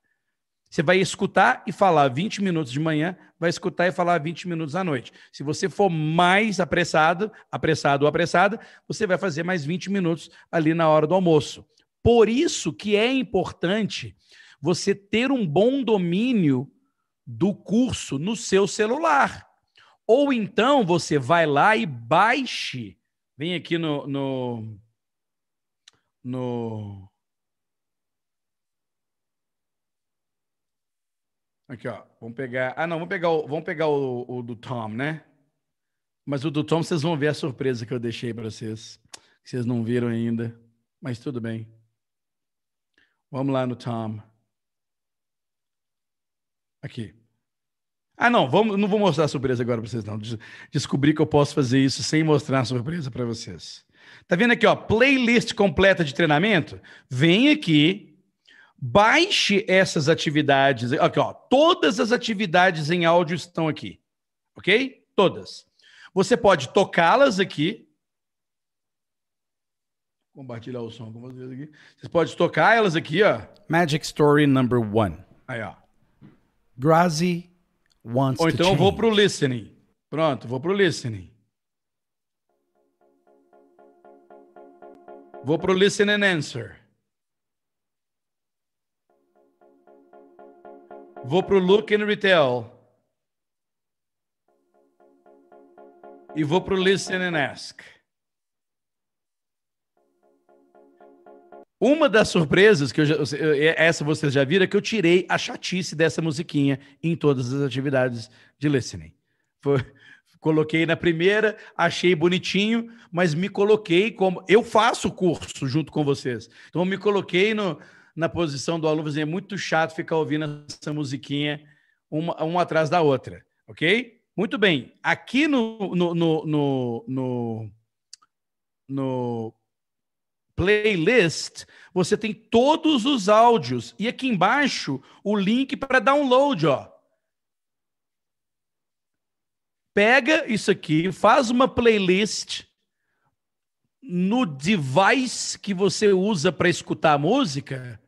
Você vai escutar e falar 20 minutos de manhã, vai escutar e falar 20 minutos à noite. Se você for mais apressado, apressado ou apressada, você vai fazer mais 20 minutos ali na hora do almoço. Por isso que é importante você ter um bom domínio do curso no seu celular. Ou então você vai lá e baixe. Vem aqui no. no, no... Aqui, ó. Vamos pegar. Ah, não, vamos pegar, o, vamos pegar o, o do Tom, né? Mas o do Tom, vocês vão ver a surpresa que eu deixei para vocês. vocês não viram ainda. Mas tudo bem. Vamos lá no Tom. Aqui. Ah, não, vamos, não vou mostrar a surpresa agora para vocês, não. descobri que eu posso fazer isso sem mostrar a surpresa para vocês. Tá vendo aqui, ó, playlist completa de treinamento? Vem aqui, baixe essas atividades. Aqui, ó, todas as atividades em áudio estão aqui, ok? Todas. Você pode tocá-las aqui. Compartilhar o som com vocês aqui. Você pode tocar elas aqui, ó. Magic Story Number One. Aí, ó. Grazi wants Ou então to change. vou pro listening. Pronto, vou pro listening. Vou pro listen and answer. Vou pro look and retail. E vou pro listen and ask. Uma das surpresas que eu já, essa vocês já viram é que eu tirei a chatice dessa musiquinha em todas as atividades de listening. Foi, coloquei na primeira, achei bonitinho, mas me coloquei como eu faço o curso junto com vocês. Então me coloquei no, na posição do aluno, assim, é muito chato ficar ouvindo essa musiquinha uma, uma atrás da outra, ok? Muito bem. Aqui no, no, no, no, no playlist, você tem todos os áudios. E aqui embaixo o link para download, ó. Pega isso aqui, faz uma playlist no device que você usa para escutar a música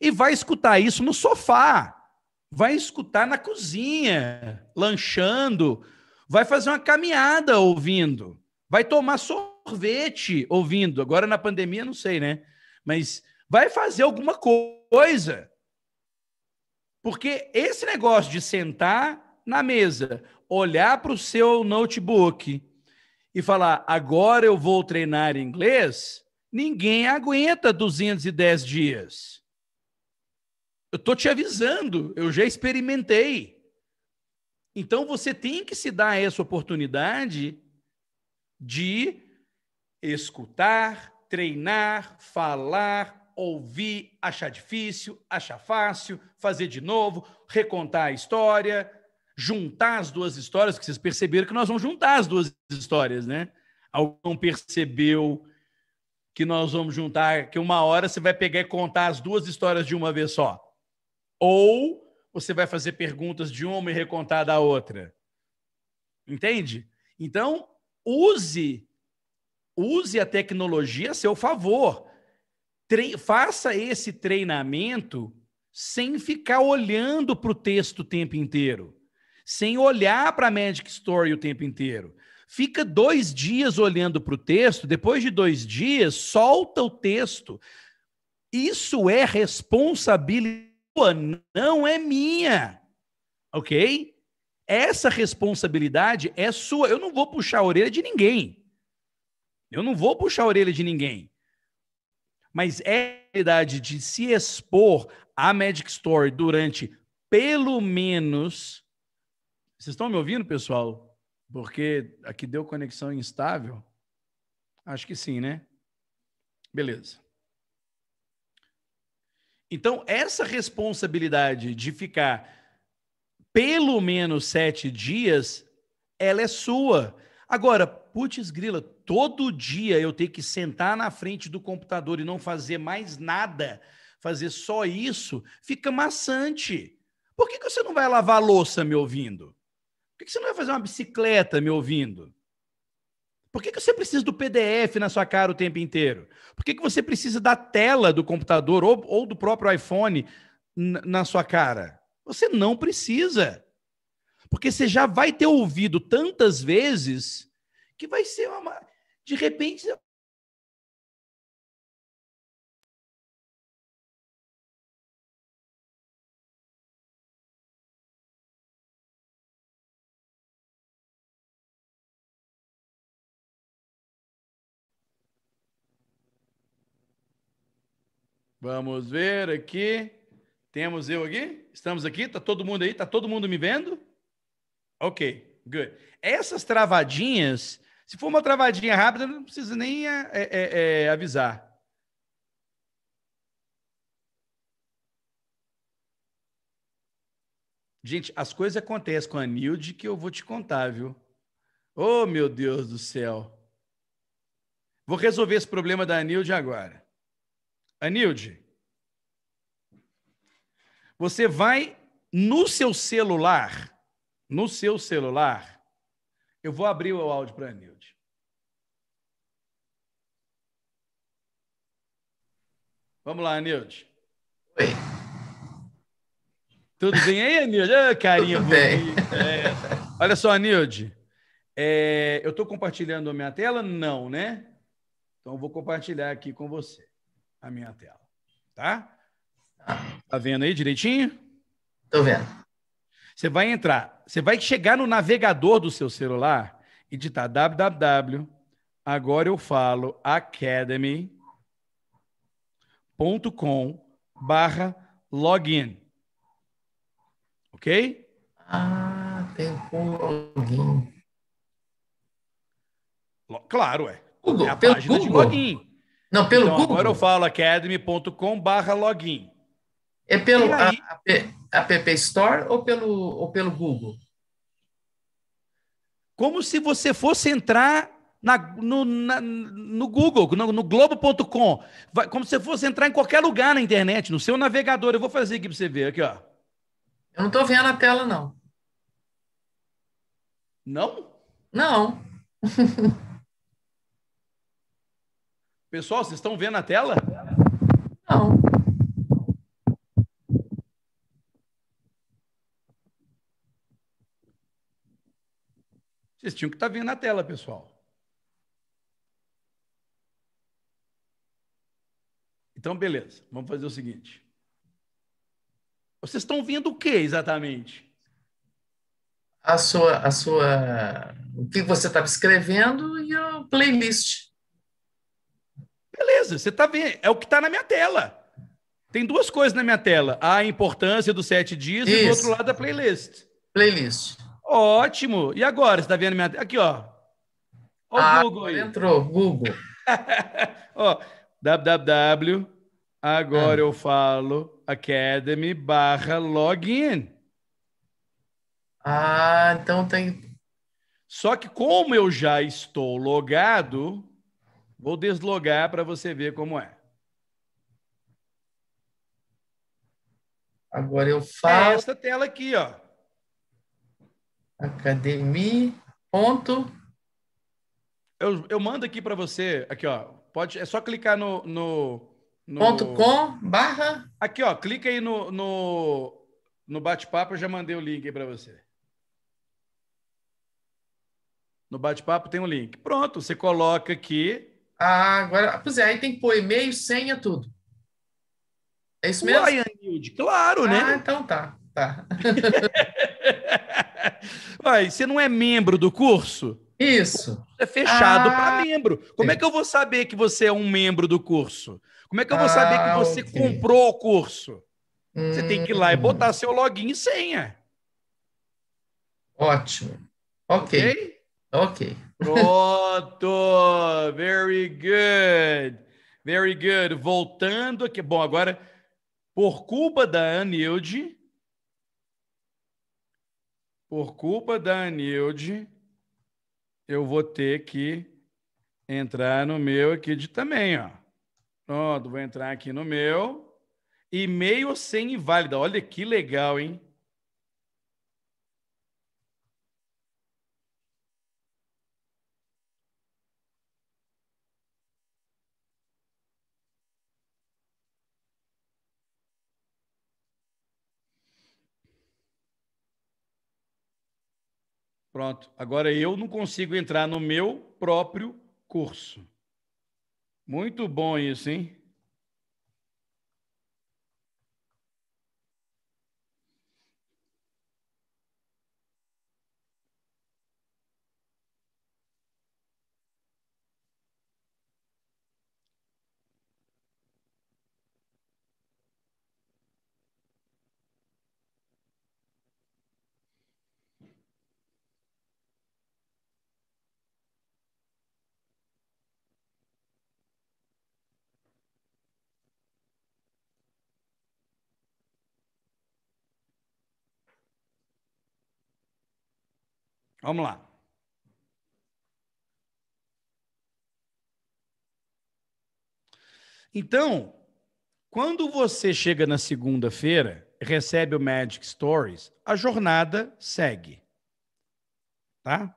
e vai escutar isso no sofá. Vai escutar na cozinha, lanchando, vai fazer uma caminhada ouvindo, vai tomar sorvete sorvete ouvindo. Agora na pandemia, não sei, né? Mas vai fazer alguma coisa. Porque esse negócio de sentar na mesa, olhar para o seu notebook e falar, agora eu vou treinar inglês, ninguém aguenta 210 dias. Eu tô te avisando, eu já experimentei. Então você tem que se dar essa oportunidade de escutar, treinar, falar, ouvir, achar difícil, achar fácil, fazer de novo, recontar a história, juntar as duas histórias, que vocês perceberam que nós vamos juntar as duas histórias, né? Alguém percebeu que nós vamos juntar, que uma hora você vai pegar e contar as duas histórias de uma vez só. Ou você vai fazer perguntas de uma e recontar da outra. Entende? Então, use use a tecnologia a seu favor. Tre faça esse treinamento sem ficar olhando para o texto o tempo inteiro, sem olhar para a Magic Story o tempo inteiro. Fica dois dias olhando para o texto, depois de dois dias, solta o texto. Isso é responsabilidade, não é minha. Ok? Essa responsabilidade é sua. Eu não vou puxar a orelha de ninguém. Eu não vou puxar a orelha de ninguém. Mas é a realidade de se expor à Magic Store durante pelo menos. Vocês estão me ouvindo, pessoal? Porque aqui deu conexão instável? Acho que sim, né? Beleza. Então, essa responsabilidade de ficar pelo menos sete dias, ela é sua. Agora, putz, grila, todo dia eu tenho que sentar na frente do computador e não fazer mais nada, fazer só isso, fica maçante. Por que, que você não vai lavar louça me ouvindo? Por que, que, você não vai fazer uma bicicleta me ouvindo? Por que, que você precisa do PDF na sua cara o tempo inteiro? Por que, que você precisa da tela do computador ou, ou do próprio iPhone na sua cara? Você não precisa. Porque você já vai ter ouvido tantas vezes que vai ser uma. De repente, Vamos ver aqui. Temos eu aqui? Estamos aqui? Tá todo mundo aí? Tá todo mundo me vendo? Ok, good. Essas travadinhas se for uma travadinha rápida, não precisa nem é, é, é, é, avisar. Gente, as coisas acontecem com a Nilde que eu vou te contar, viu? Oh, meu Deus do céu. Vou resolver esse problema da Anilde agora. Anilde, você vai no seu celular, no seu celular, eu vou abrir o áudio para a Nilde. Vamos lá, Anilde. Oi. Tudo bem aí, Anilde? Ah, carinha Tudo bem. É. Olha só, Anilde. É, eu estou compartilhando a minha tela? Não, né? Então, vou compartilhar aqui com você a minha tela. Tá? Tá vendo aí direitinho? Estou vendo. Você vai entrar, você vai chegar no navegador do seu celular e digitar www. Agora eu falo academy.com barra login. Ok? Ah, tem um login. Claro, é. Google, é a pelo página Google. de login. Não, pelo então, Google. Agora eu falo academy.com barra login. É pelo. Aí, a, a, App Store ou pelo, ou pelo Google? Como se você fosse entrar na, no, na, no Google, no, no Globo.com. Como se você fosse entrar em qualquer lugar na internet, no seu navegador. Eu vou fazer aqui para você ver. Aqui, ó. Eu não estou vendo a tela, não. Não? Não. Pessoal, vocês estão vendo a tela? Vocês tinham que estar tá vendo na tela, pessoal. Então, beleza, vamos fazer o seguinte. Vocês estão vendo o que exatamente? A sua, a sua, o que você estava escrevendo e a playlist. Beleza, você está vendo, é o que está na minha tela. Tem duas coisas na minha tela: a importância dos sete dias Isso. e do outro lado a playlist. Playlist. Ótimo. E agora? Você está vendo minha. Aqui, ó. Ó ah, Google aí. Entrou, Google. ó, www. Agora ah. eu falo Academy barra login. Ah, então tem. Só que como eu já estou logado, vou deslogar para você ver como é. Agora eu faço. É esta tela aqui, ó. Academia. Ponto. Eu, eu mando aqui para você, aqui ó, pode, é só clicar no, no, no... ponto com barra. Aqui ó, clica aí no no, no bate-papo, eu já mandei o link aí para você. No bate-papo tem um link. Pronto, você coloca aqui. Ah, agora, ah, pois é, aí tem que pôr e-mail, senha, tudo. É isso mesmo? Uai, claro, ah, né? Ah, então tá, tá. Vai, você não é membro do curso? Isso. É fechado ah, para membro. Como é que eu vou saber que você é um membro do curso? Como é que eu vou ah, saber que ah, você okay. comprou o curso? Hum, você tem que ir lá e hum. botar seu login e senha. Ótimo. Ok. Ok. Pronto. Very good. Very good. Voltando aqui. Bom, agora, por culpa da Anilde, por culpa da Anilde, eu vou ter que entrar no meu aqui de também, ó. Pronto, vou entrar aqui no meu. E-mail sem inválida. Olha que legal, hein? Pronto. Agora eu não consigo entrar no meu próprio curso. Muito bom isso, hein? Vamos lá. Então, quando você chega na segunda-feira, recebe o Magic Stories, a jornada segue. Tá?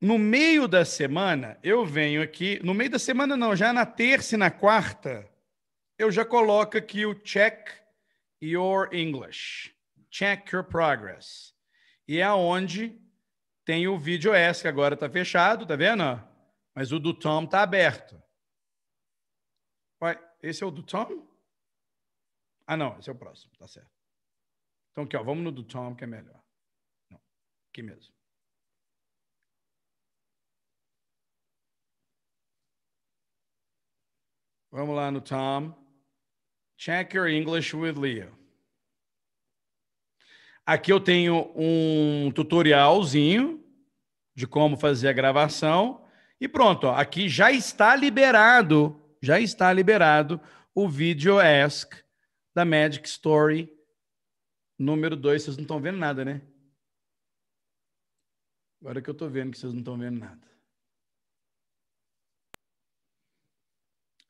No meio da semana, eu venho aqui. No meio da semana, não, já na terça e na quarta, eu já coloco aqui o check your English. Check your progress e é onde tem o vídeo S, que agora está fechado, tá vendo? Mas o do Tom está aberto. Ué, esse é o do Tom? Ah, não, esse é o próximo, tá certo. Então aqui, ó, vamos no do Tom, que é melhor. Não, aqui mesmo. Vamos lá no Tom. Check your English with Leo. Aqui eu tenho um tutorialzinho de como fazer a gravação. E pronto, ó, aqui já está liberado, já está liberado o vídeo ask da Magic Story número 2. Vocês não estão vendo nada, né? Agora que eu estou vendo que vocês não estão vendo nada.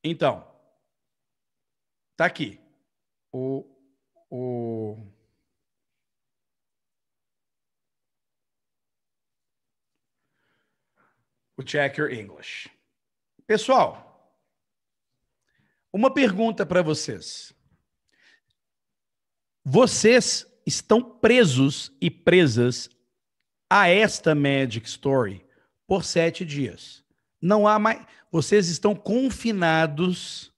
Então, tá aqui o, o o Check Your English. Pessoal, uma pergunta para vocês. Vocês estão presos e presas a esta Magic Story por sete dias. Não há mais. Vocês estão confinados.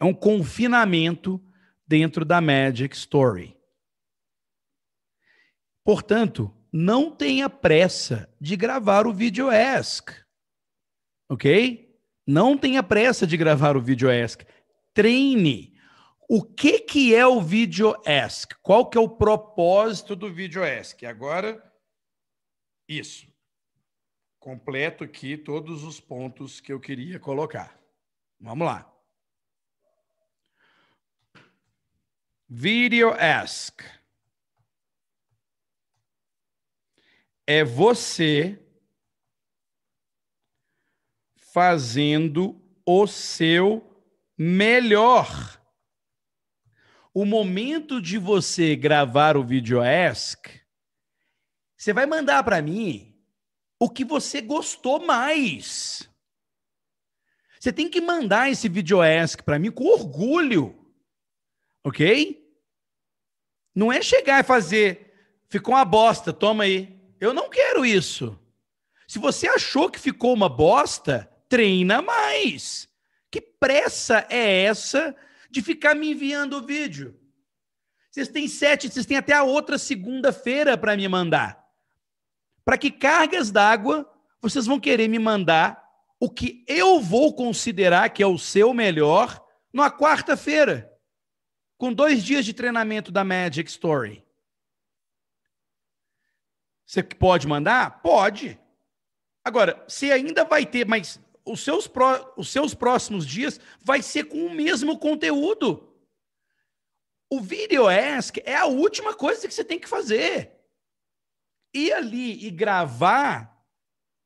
É um confinamento dentro da Magic Story. Portanto, não tenha pressa de gravar o vídeo ask. Ok? Não tenha pressa de gravar o vídeo ask. Treine. O que, que é o vídeo ask? Qual que é o propósito do vídeo ask? Agora, isso. Completo aqui todos os pontos que eu queria colocar. Vamos lá. Video ask. é você fazendo o seu melhor. O momento de você gravar o ask, você vai mandar para mim o que você gostou mais. Você tem que mandar esse ask para mim com orgulho. OK? Não é chegar e fazer ficou uma bosta, toma aí. Eu não quero isso. Se você achou que ficou uma bosta, treina mais. Que pressa é essa de ficar me enviando o vídeo? Vocês têm sete, vocês têm até a outra segunda-feira para me mandar. Para que cargas d'água vocês vão querer me mandar o que eu vou considerar que é o seu melhor na quarta-feira, com dois dias de treinamento da Magic Story? Você pode mandar? Pode. Agora, você ainda vai ter, mas os seus, pró, os seus próximos dias vai ser com o mesmo conteúdo. O video ask é a última coisa que você tem que fazer. Ir ali e gravar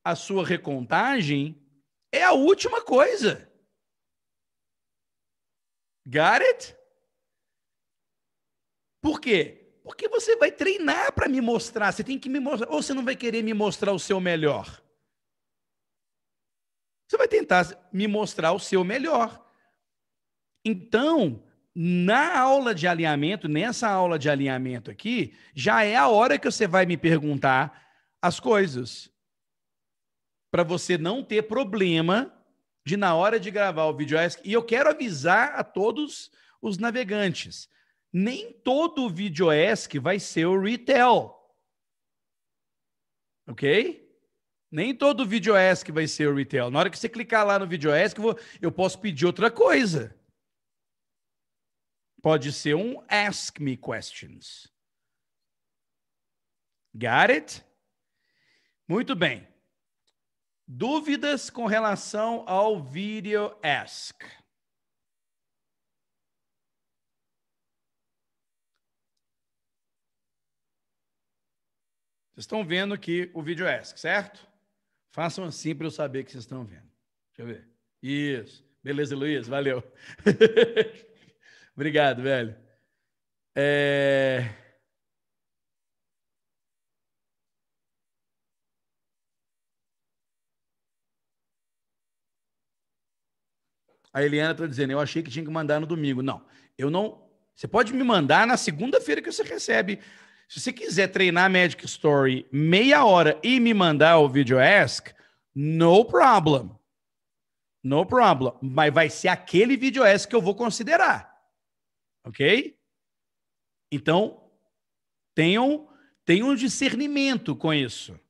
a sua recontagem é a última coisa. Got it? Por quê? Porque você vai treinar para me mostrar, você tem que me mostrar, ou você não vai querer me mostrar o seu melhor. Você vai tentar me mostrar o seu melhor. Então, na aula de alinhamento, nessa aula de alinhamento aqui, já é a hora que você vai me perguntar as coisas. Para você não ter problema de, na hora de gravar o vídeo. E eu quero avisar a todos os navegantes: nem todo ask vai ser o retail. Ok? Nem todo ask vai ser o retail. Na hora que você clicar lá no ask, eu posso pedir outra coisa. Pode ser um Ask Me Questions. Got it? Muito bem. Dúvidas com relação ao ask. Vocês estão vendo aqui o vídeo ESC, certo? Façam assim para eu saber que vocês estão vendo. Deixa eu ver. Isso. Beleza, Luiz. Valeu. Obrigado, velho. É... A Eliana está dizendo, eu achei que tinha que mandar no domingo. Não, eu não. Você pode me mandar na segunda-feira que você recebe se você quiser treinar Magic Story meia hora e me mandar o vídeo ask, no problem. No problem. Mas vai ser aquele vídeo ask que eu vou considerar. Ok? Então, tenham, tenham discernimento com isso.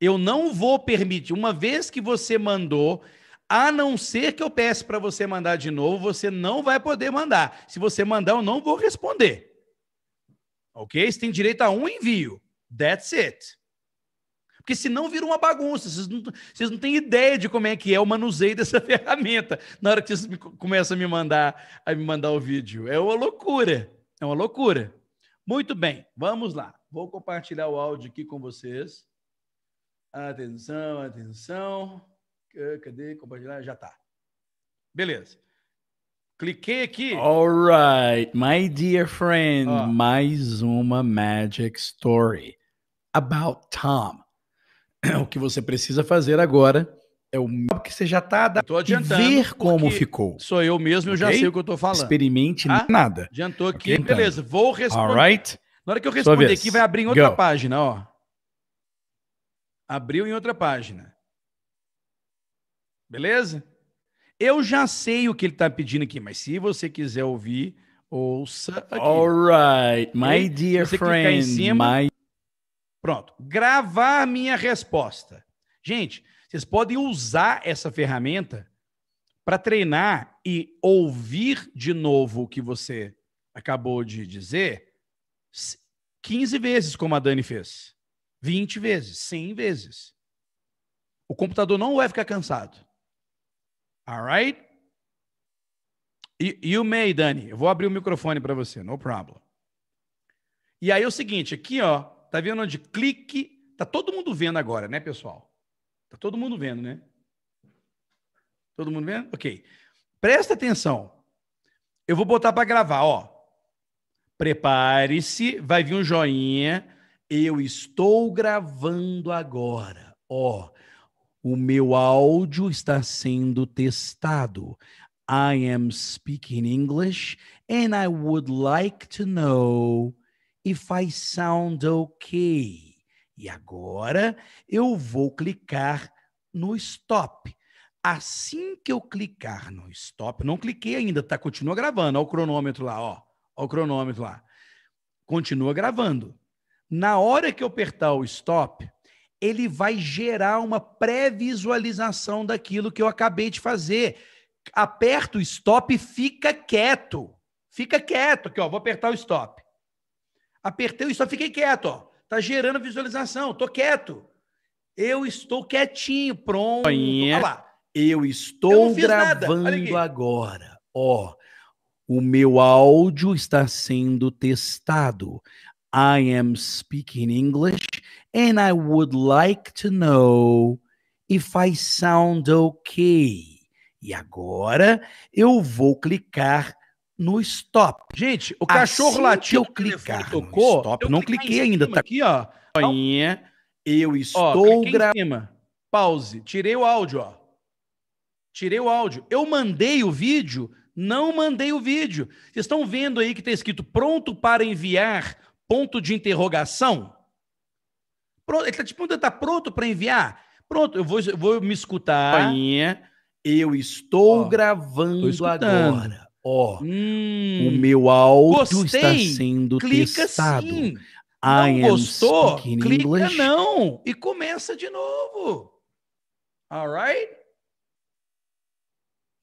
Eu não vou permitir, uma vez que você mandou, a não ser que eu peça para você mandar de novo, você não vai poder mandar. Se você mandar, eu não vou responder ok? Você tem direito a um envio. That's it. Porque senão vira uma bagunça. Vocês não, vocês não têm ideia de como é que é o manuseio dessa ferramenta na hora que vocês começam a me mandar a me mandar o vídeo. É uma loucura. É uma loucura. Muito bem, vamos lá. Vou compartilhar o áudio aqui com vocês. Atenção, atenção. Cadê? Compartilhar? Já está. Beleza. Cliquei aqui. Alright, my dear friend, oh. mais uma magic story about Tom. O que você precisa fazer agora é o que você já está dando. Tô adiantando. ver como ficou. Sou eu mesmo, okay? eu já sei o que eu estou falando. Experimente ah, nada. Adiantou aqui, okay, então. beleza. Então. Vou responder. Alright. Na hora que eu responder aqui, vai abrir em outra Go. página, ó. Abriu em outra página. Beleza? Eu já sei o que ele está pedindo aqui, mas se você quiser ouvir, ouça aqui. All right, my dear você friend. Cima, my... Pronto. Gravar minha resposta. Gente, vocês podem usar essa ferramenta para treinar e ouvir de novo o que você acabou de dizer 15 vezes, como a Dani fez. 20 vezes, 100 vezes. O computador não vai ficar cansado. All right? You may, Dani. Eu vou abrir o microfone para você, no problem. E aí é o seguinte, aqui, ó, tá vendo onde clique? Tá todo mundo vendo agora, né, pessoal? Tá todo mundo vendo, né? Todo mundo vendo? OK. Presta atenção. Eu vou botar para gravar, ó. Prepare-se, vai vir um joinha. Eu estou gravando agora. Ó, o meu áudio está sendo testado. I am speaking English and I would like to know if I sound okay. E agora eu vou clicar no stop. Assim que eu clicar no stop, não cliquei ainda, tá? Continua gravando. Olha o cronômetro lá, ó. Olha o cronômetro lá. Continua gravando. Na hora que eu apertar o stop, ele vai gerar uma pré-visualização daquilo que eu acabei de fazer. Aperta o stop e fica quieto. Fica quieto aqui, ó. Vou apertar o stop. Apertei o stop, fiquei quieto, ó. Tá gerando visualização, tô quieto. Eu estou quietinho, pronto. Olha lá. Eu estou eu gravando agora. Ó, o meu áudio está sendo testado. I am speaking English And I would like to know if I sound okay. E agora eu vou clicar no stop. Gente, o cachorro assim latiu. Que eu clicar tocou, stop, eu não cliquei ainda, tá aqui, ó. Joinha. Eu estou gravando. Pause. Tirei o áudio, ó. Tirei o áudio. Eu mandei o vídeo, não mandei o vídeo. Vocês estão vendo aí que tá escrito pronto para enviar ponto de interrogação? Pronto, ele tá tipo, tá pronto para enviar? Pronto, eu vou, eu vou me escutar. Painha, eu estou oh, gravando agora. Ó, oh, hum, o meu áudio gostei, está sendo clica testado. Sim. Não gostou? Clica English. não e começa de novo. Alright?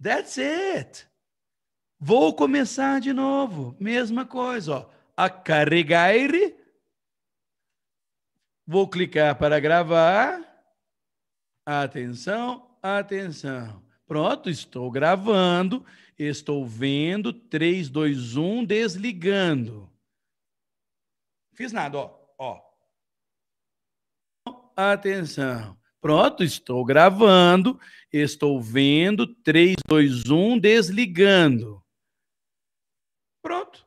That's it. Vou começar de novo. Mesma coisa, ó. A carregar Vou clicar para gravar. Atenção, atenção. Pronto, estou gravando, estou vendo. 3, 2, 1, desligando. Fiz nada, ó. ó. Atenção. Pronto, estou gravando, estou vendo. 3, 2, 1, desligando. Pronto.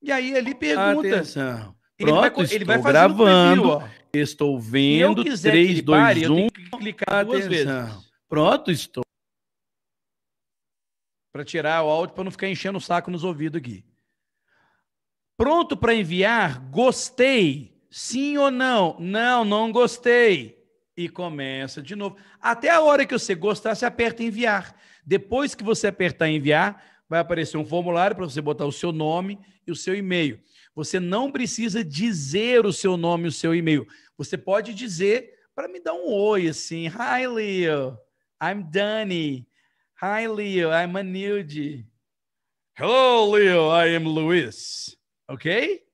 E aí ele pergunta. Atenção. Pronto, ele vai, ele vai gravando, preview, estou vendo, 3, 2, pare, 1, clicar atenção. duas vezes. Pronto, estou. Para tirar o áudio, para não ficar enchendo o saco nos ouvidos aqui. Pronto para enviar? Gostei. Sim ou não? Não, não gostei. E começa de novo. Até a hora que você gostar, você aperta enviar. Depois que você apertar enviar, vai aparecer um formulário para você botar o seu nome e o seu e-mail. Você não precisa dizer o seu nome e o seu e-mail. Você pode dizer para me dar um oi, assim. Hi, Leo. I'm Dani. Hi, Leo. I'm Anilde. Hello, Leo. I am Luiz. Ok?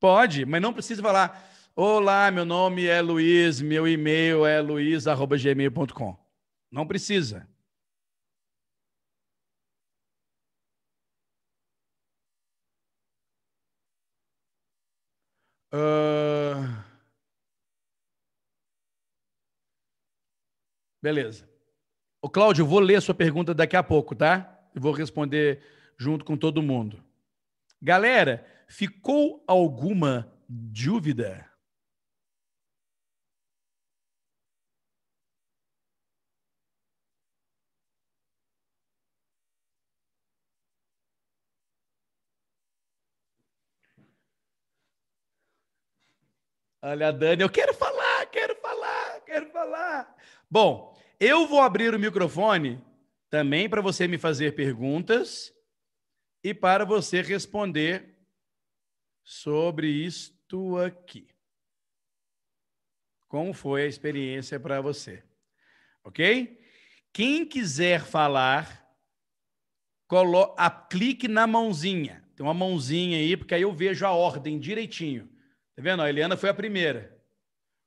Pode, mas não precisa falar. Olá, meu nome é Luiz, meu e-mail é luiz.gmail.com. Não precisa. Ah, beleza. O Cláudio, eu vou ler a sua pergunta daqui a pouco, tá? vou responder junto com todo mundo. Galera, ficou alguma dúvida? Olha a Dani, eu quero falar, quero falar, quero falar. Bom, eu vou abrir o microfone também para você me fazer perguntas e para você responder sobre isto aqui. Como foi a experiência para você? Ok? Quem quiser falar, colo... clique na mãozinha. Tem uma mãozinha aí, porque aí eu vejo a ordem direitinho. Tá vendo? A Eliana foi a primeira.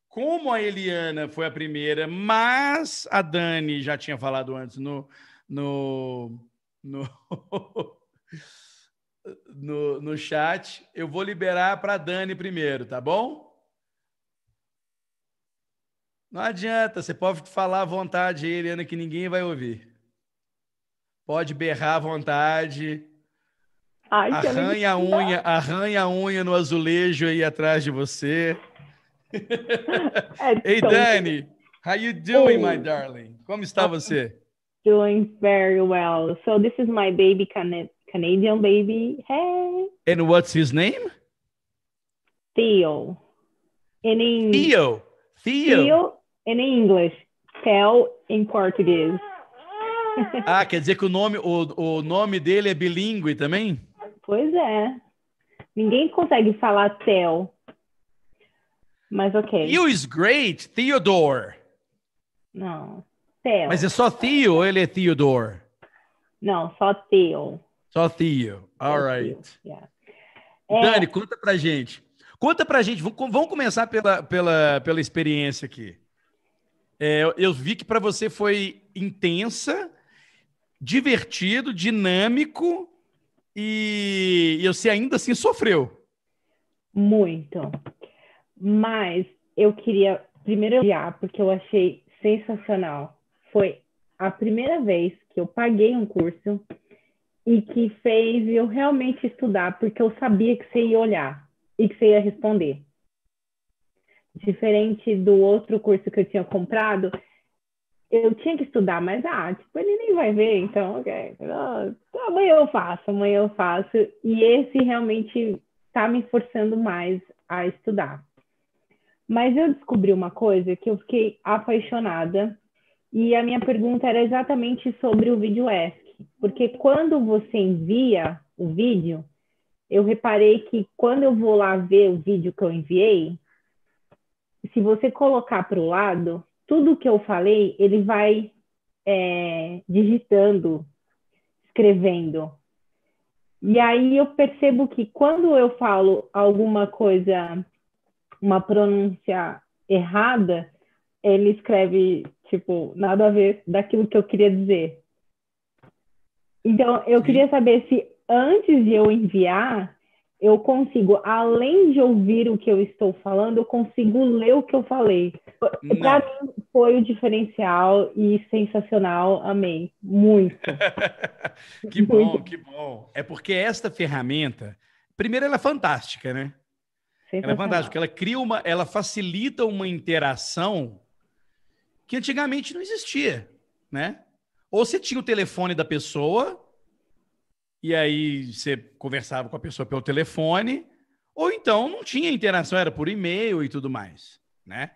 Como a Eliana foi a primeira, mas a Dani já tinha falado antes no. no, no... No, no chat, eu vou liberar para Dani primeiro, tá bom? Não adianta, você pode falar à vontade, Eliana, que ninguém vai ouvir. Pode berrar à vontade, Ai, arranha a unha, arranha a unha no azulejo aí atrás de você. É hey, Dani, how you doing, oh. my darling? Como está você? Doing very well. So this is my baby Can Canadian baby. Hey. And what's his name? Theo. In English. Theo. Theo. Theo in English. Theo in Portuguese. Ah, quer dizer que o nome, o, o nome dele é bilíngue também? Pois é. Ninguém consegue falar Theo. Mas ok. You is great, Theodore. Não, Theo. Mas é só Theo ou ele é Theodore? Não, só Theo. Só Theo. All só right. Theo. Yeah. É... Dani, conta pra gente. Conta pra gente, vamos começar pela, pela, pela experiência aqui. É, eu vi que para você foi intensa, divertido, dinâmico e, e você ainda assim sofreu. Muito. Mas eu queria primeiro elogiar, porque eu achei sensacional. Foi a primeira vez que eu paguei um curso e que fez eu realmente estudar, porque eu sabia que você ia olhar e que você ia responder. Diferente do outro curso que eu tinha comprado, eu tinha que estudar, mas ah, tipo, ele nem vai ver, então, ok. Ah, amanhã eu faço, amanhã eu faço. E esse realmente está me forçando mais a estudar. Mas eu descobri uma coisa que eu fiquei apaixonada e a minha pergunta era exatamente sobre o vídeo ESC, porque quando você envia o vídeo, eu reparei que quando eu vou lá ver o vídeo que eu enviei, se você colocar para o lado, tudo que eu falei, ele vai é, digitando, escrevendo. E aí eu percebo que quando eu falo alguma coisa, uma pronúncia errada, ele escreve, tipo, nada a ver daquilo que eu queria dizer. Então, eu Sim. queria saber se antes de eu enviar, eu consigo, além de ouvir o que eu estou falando, eu consigo ler o que eu falei. Para mim, foi o diferencial e sensacional, amei muito. que bom, muito. que bom. É porque esta ferramenta, primeiro ela é fantástica, né? Ela é fantástica, porque ela cria uma, ela facilita uma interação que antigamente não existia, né? Ou você tinha o telefone da pessoa e aí você conversava com a pessoa pelo telefone, ou então não tinha interação, era por e-mail e tudo mais, né?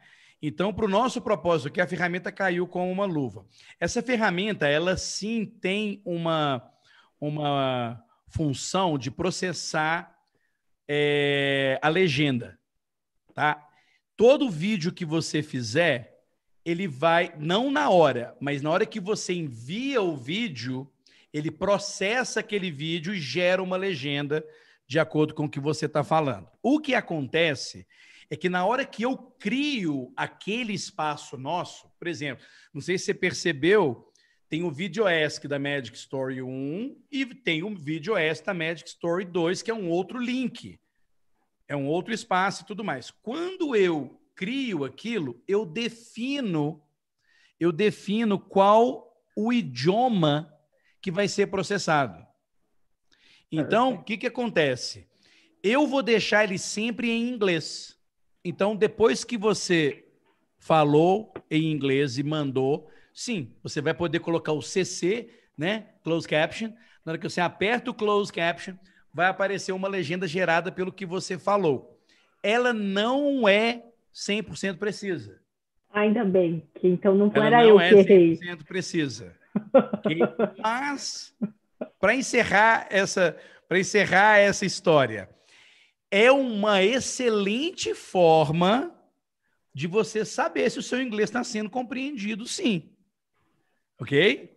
Então, para o nosso propósito aqui, a ferramenta caiu como uma luva. Essa ferramenta, ela sim tem uma, uma função de processar é, a legenda, tá? Todo vídeo que você fizer, ele vai, não na hora, mas na hora que você envia o vídeo, ele processa aquele vídeo e gera uma legenda de acordo com o que você está falando. O que acontece é que na hora que eu crio aquele espaço nosso, por exemplo, não sei se você percebeu, tem o VideoESC da Magic Story 1 e tem o VideoESC da Magic Story 2, que é um outro link. É um outro espaço e tudo mais. Quando eu crio aquilo, eu defino eu defino qual o idioma que vai ser processado. Então, o que, que acontece? Eu vou deixar ele sempre em inglês. Então, depois que você falou em inglês e mandou, sim, você vai poder colocar o CC, né? Close caption. Na hora que você aperta o close caption, vai aparecer uma legenda gerada pelo que você falou. Ela não é 100% precisa. Ainda bem, que então não era não eu é que errei. 100% precisa. okay? Mas para encerrar essa para encerrar essa história, é uma excelente forma de você saber se o seu inglês está sendo compreendido, sim. Ok?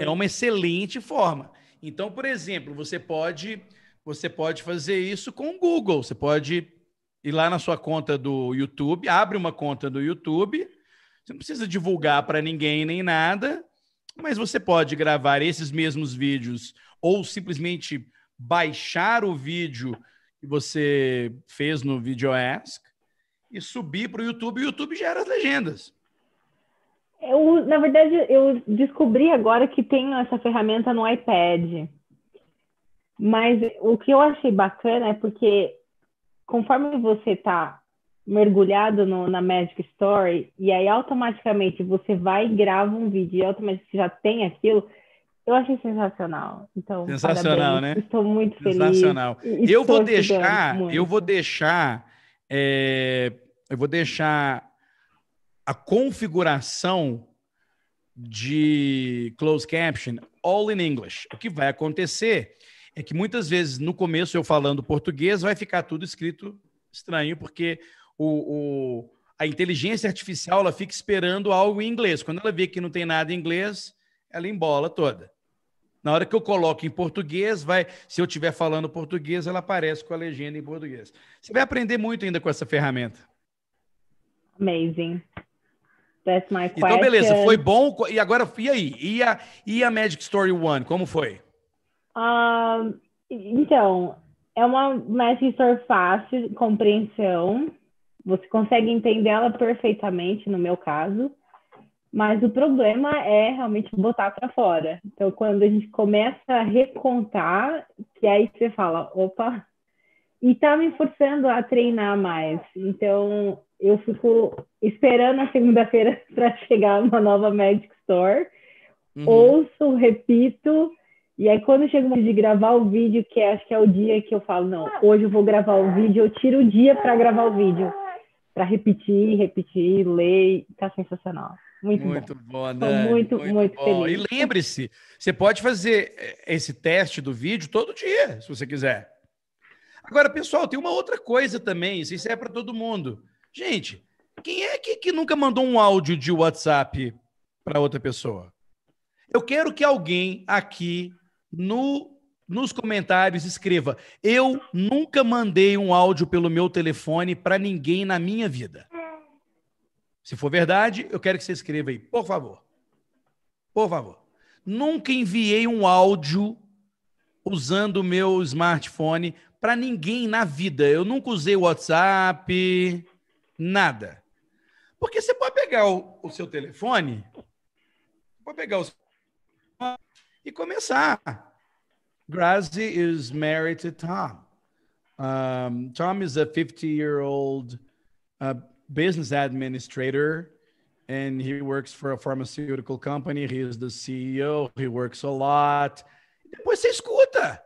É uma excelente forma. Então, por exemplo, você pode você pode fazer isso com o Google. Você pode ir lá na sua conta do YouTube, abre uma conta do YouTube. Você não precisa divulgar para ninguém nem nada, mas você pode gravar esses mesmos vídeos ou simplesmente baixar o vídeo que você fez no VideoAsk e subir para o YouTube. o YouTube gera as legendas. Eu, na verdade, eu descobri agora que tem essa ferramenta no iPad. Mas o que eu achei bacana é porque conforme você está mergulhado no, na Magic Story, e aí automaticamente você vai e grava um vídeo e automaticamente já tem aquilo, eu achei sensacional. Então, sensacional, parabéns. né? Estou muito feliz. Sensacional. Eu vou, deixar, eu vou deixar, é, eu vou deixar a configuração de closed caption all in English. O que vai acontecer é que muitas vezes no começo eu falando português vai ficar tudo escrito estranho porque o, o a inteligência artificial ela fica esperando algo em inglês. Quando ela vê que não tem nada em inglês, ela embola toda. Na hora que eu coloco em português, vai, se eu estiver falando português, ela aparece com a legenda em português. Você vai aprender muito ainda com essa ferramenta. Amazing. That's my question. Então, beleza, foi bom. E agora, e aí? E a, e a Magic Story One, como foi? Um, ah, então, é uma Magic Story fácil, compreensão. Você consegue entender ela perfeitamente, no meu caso. Mas o problema é realmente botar para fora. Então, quando a gente começa a recontar, que aí você fala, opa, e tá me forçando a treinar mais. Então, eu fico esperando a segunda-feira para chegar uma nova Magic Store. Uhum. Ouço, repito. E aí, quando chega o momento de gravar o vídeo, que é, acho que é o dia que eu falo, não, hoje eu vou gravar o vídeo, eu tiro o dia para gravar o vídeo. Para repetir, repetir, ler, tá sensacional. Muito, muito bom, bom Muito, muito, muito bom. Feliz. E lembre-se, você pode fazer eh, esse teste do vídeo todo dia, se você quiser. Agora, pessoal, tem uma outra coisa também, isso é para todo mundo. Gente, quem é que, que nunca mandou um áudio de WhatsApp para outra pessoa? Eu quero que alguém aqui no, nos comentários escreva: Eu nunca mandei um áudio pelo meu telefone para ninguém na minha vida. Se for verdade, eu quero que você escreva aí, por favor. Por favor. Nunca enviei um áudio usando o meu smartphone para ninguém na vida. Eu nunca usei WhatsApp, nada. Porque você pode pegar o, o seu telefone, pode pegar o e começar. Grazi is married to Tom. Um, Tom is a 50-year-old uh, business administrator and he works for a pharmaceutical company. He is the CEO. He works a lot. Depois você escuta,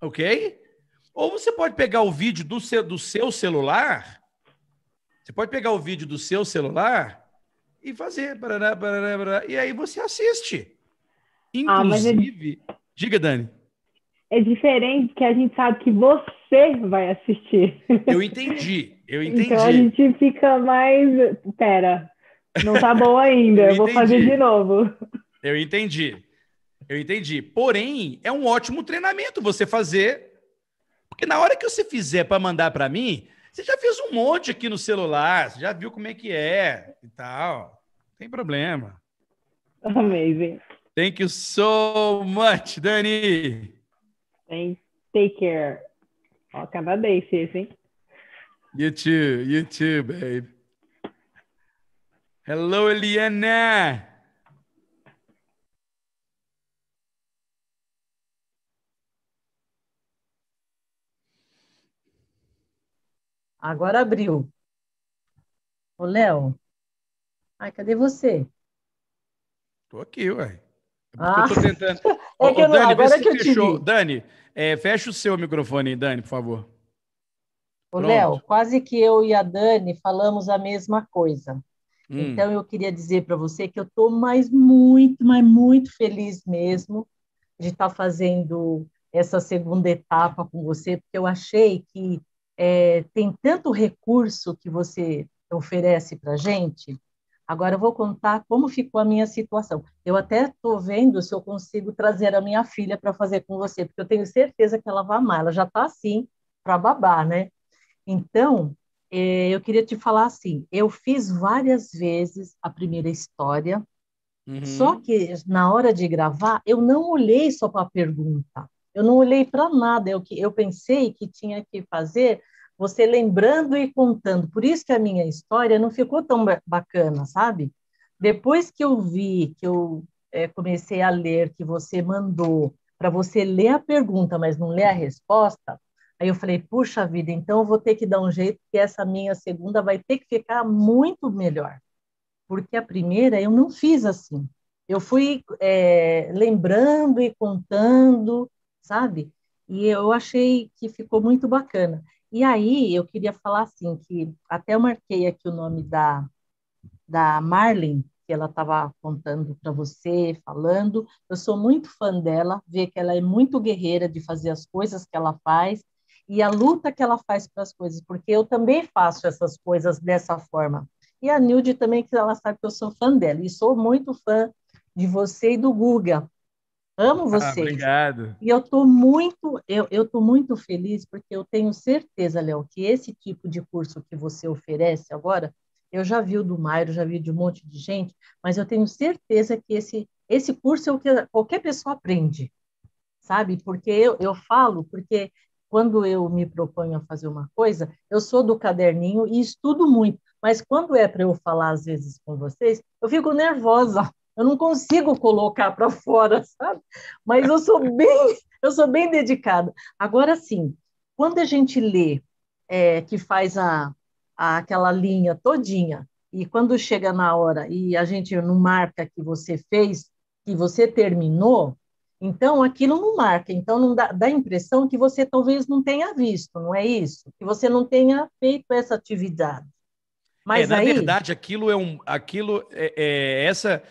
ok? Ou você pode pegar o vídeo do seu, do seu celular. Você pode pegar o vídeo do seu celular e fazer. Barará, barará, barará, e aí você assiste. Ah, é Inclusive. Ah, é... Diga, Dani. É diferente que a gente sabe que você você vai assistir. Eu entendi, eu então, entendi. Então a gente fica mais. Pera, não tá bom ainda, eu, eu vou fazer de novo. Eu entendi. Eu entendi. Porém, é um ótimo treinamento você fazer. Porque na hora que você fizer para mandar para mim, você já fez um monte aqui no celular, você já viu como é que é e tal. Não tem problema. Amazing. Thank you so much, Dani. Thank, take care. Ó, canadense esse, hein? You too, you too, babe. Hello, Eliana! Agora abriu. Ô, Léo. Ai, cadê você? Tô aqui, ué. Ah. Eu tô ah. tentando. é que Dani, agora é que eu fechou. Te Dani, é, fecha o seu microfone Dani, por favor. Ô, Léo, quase que eu e a Dani falamos a mesma coisa. Hum. Então, eu queria dizer para você que eu estou mais muito, mas muito feliz mesmo de estar tá fazendo essa segunda etapa com você, porque eu achei que é, tem tanto recurso que você oferece para gente Agora eu vou contar como ficou a minha situação. Eu até estou vendo se eu consigo trazer a minha filha para fazer com você, porque eu tenho certeza que ela vai amar. Ela já está assim para babar, né? Então, eh, eu queria te falar assim: eu fiz várias vezes a primeira história, uhum. só que na hora de gravar, eu não olhei só para a pergunta, eu não olhei para nada. Eu, eu pensei que tinha que fazer você lembrando e contando. Por isso que a minha história não ficou tão bacana, sabe? Depois que eu vi, que eu é, comecei a ler, que você mandou para você ler a pergunta, mas não ler a resposta, aí eu falei, puxa vida, então eu vou ter que dar um jeito que essa minha segunda vai ter que ficar muito melhor. Porque a primeira eu não fiz assim. Eu fui é, lembrando e contando, sabe? E eu achei que ficou muito bacana. E aí eu queria falar assim, que até eu marquei aqui o nome da, da Marlin, que ela estava contando para você, falando. Eu sou muito fã dela, ver que ela é muito guerreira de fazer as coisas que ela faz e a luta que ela faz para as coisas, porque eu também faço essas coisas dessa forma. E a Nilde também, que ela sabe que eu sou fã dela, e sou muito fã de você e do Guga, Amo ah, vocês. Ah, obrigado. E eu estou muito, eu, eu tô muito feliz, porque eu tenho certeza, Léo, que esse tipo de curso que você oferece agora, eu já vi o do Mairo, já vi de um monte de gente, mas eu tenho certeza que esse, esse curso é o que qualquer pessoa aprende, sabe? Porque eu, eu falo, porque quando eu me proponho a fazer uma coisa, eu sou do caderninho e estudo muito, mas quando é para eu falar às vezes com vocês, eu fico nervosa eu não consigo colocar para fora, sabe? Mas eu sou bem, eu sou bem dedicada. Agora sim, quando a gente lê é, que faz a, a, aquela linha todinha e quando chega na hora e a gente não marca que você fez, que você terminou, então aquilo não marca. Então não dá, dá a impressão que você talvez não tenha visto, não é isso? Que você não tenha feito essa atividade. Mas é, na aí... verdade, aquilo é um, aquilo é, é essa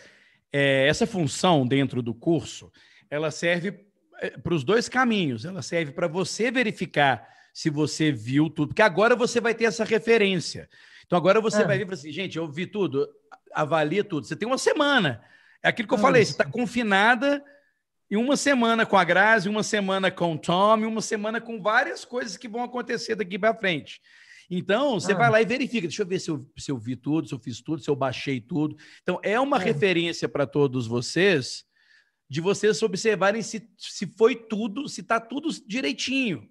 é, essa função dentro do curso, ela serve é, para os dois caminhos. Ela serve para você verificar se você viu tudo, porque agora você vai ter essa referência. Então agora você é. vai ver assim, gente, eu vi tudo, avalia tudo. Você tem uma semana. É aquilo que eu é falei, isso. você está confinada em uma semana com a Grazi, uma semana com o Tom, uma semana com várias coisas que vão acontecer daqui para frente. Então, você ah. vai lá e verifica. Deixa eu ver se eu, se eu vi tudo, se eu fiz tudo, se eu baixei tudo. Então, é uma é. referência para todos vocês de vocês observarem se, se foi tudo, se está tudo direitinho,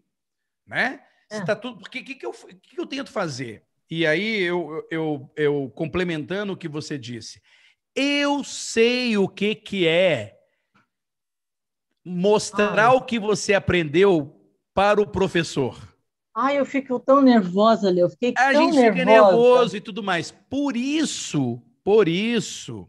né? É. Se tá tudo. O que, que, eu, que, eu tento fazer? E aí, eu, eu, eu complementando o que você disse, eu sei o que, que é mostrar ah. o que você aprendeu para o professor. Ai, eu fico tão nervosa, Leo. Eu fiquei a tão gente fica nervoso e tudo mais. Por isso, por isso,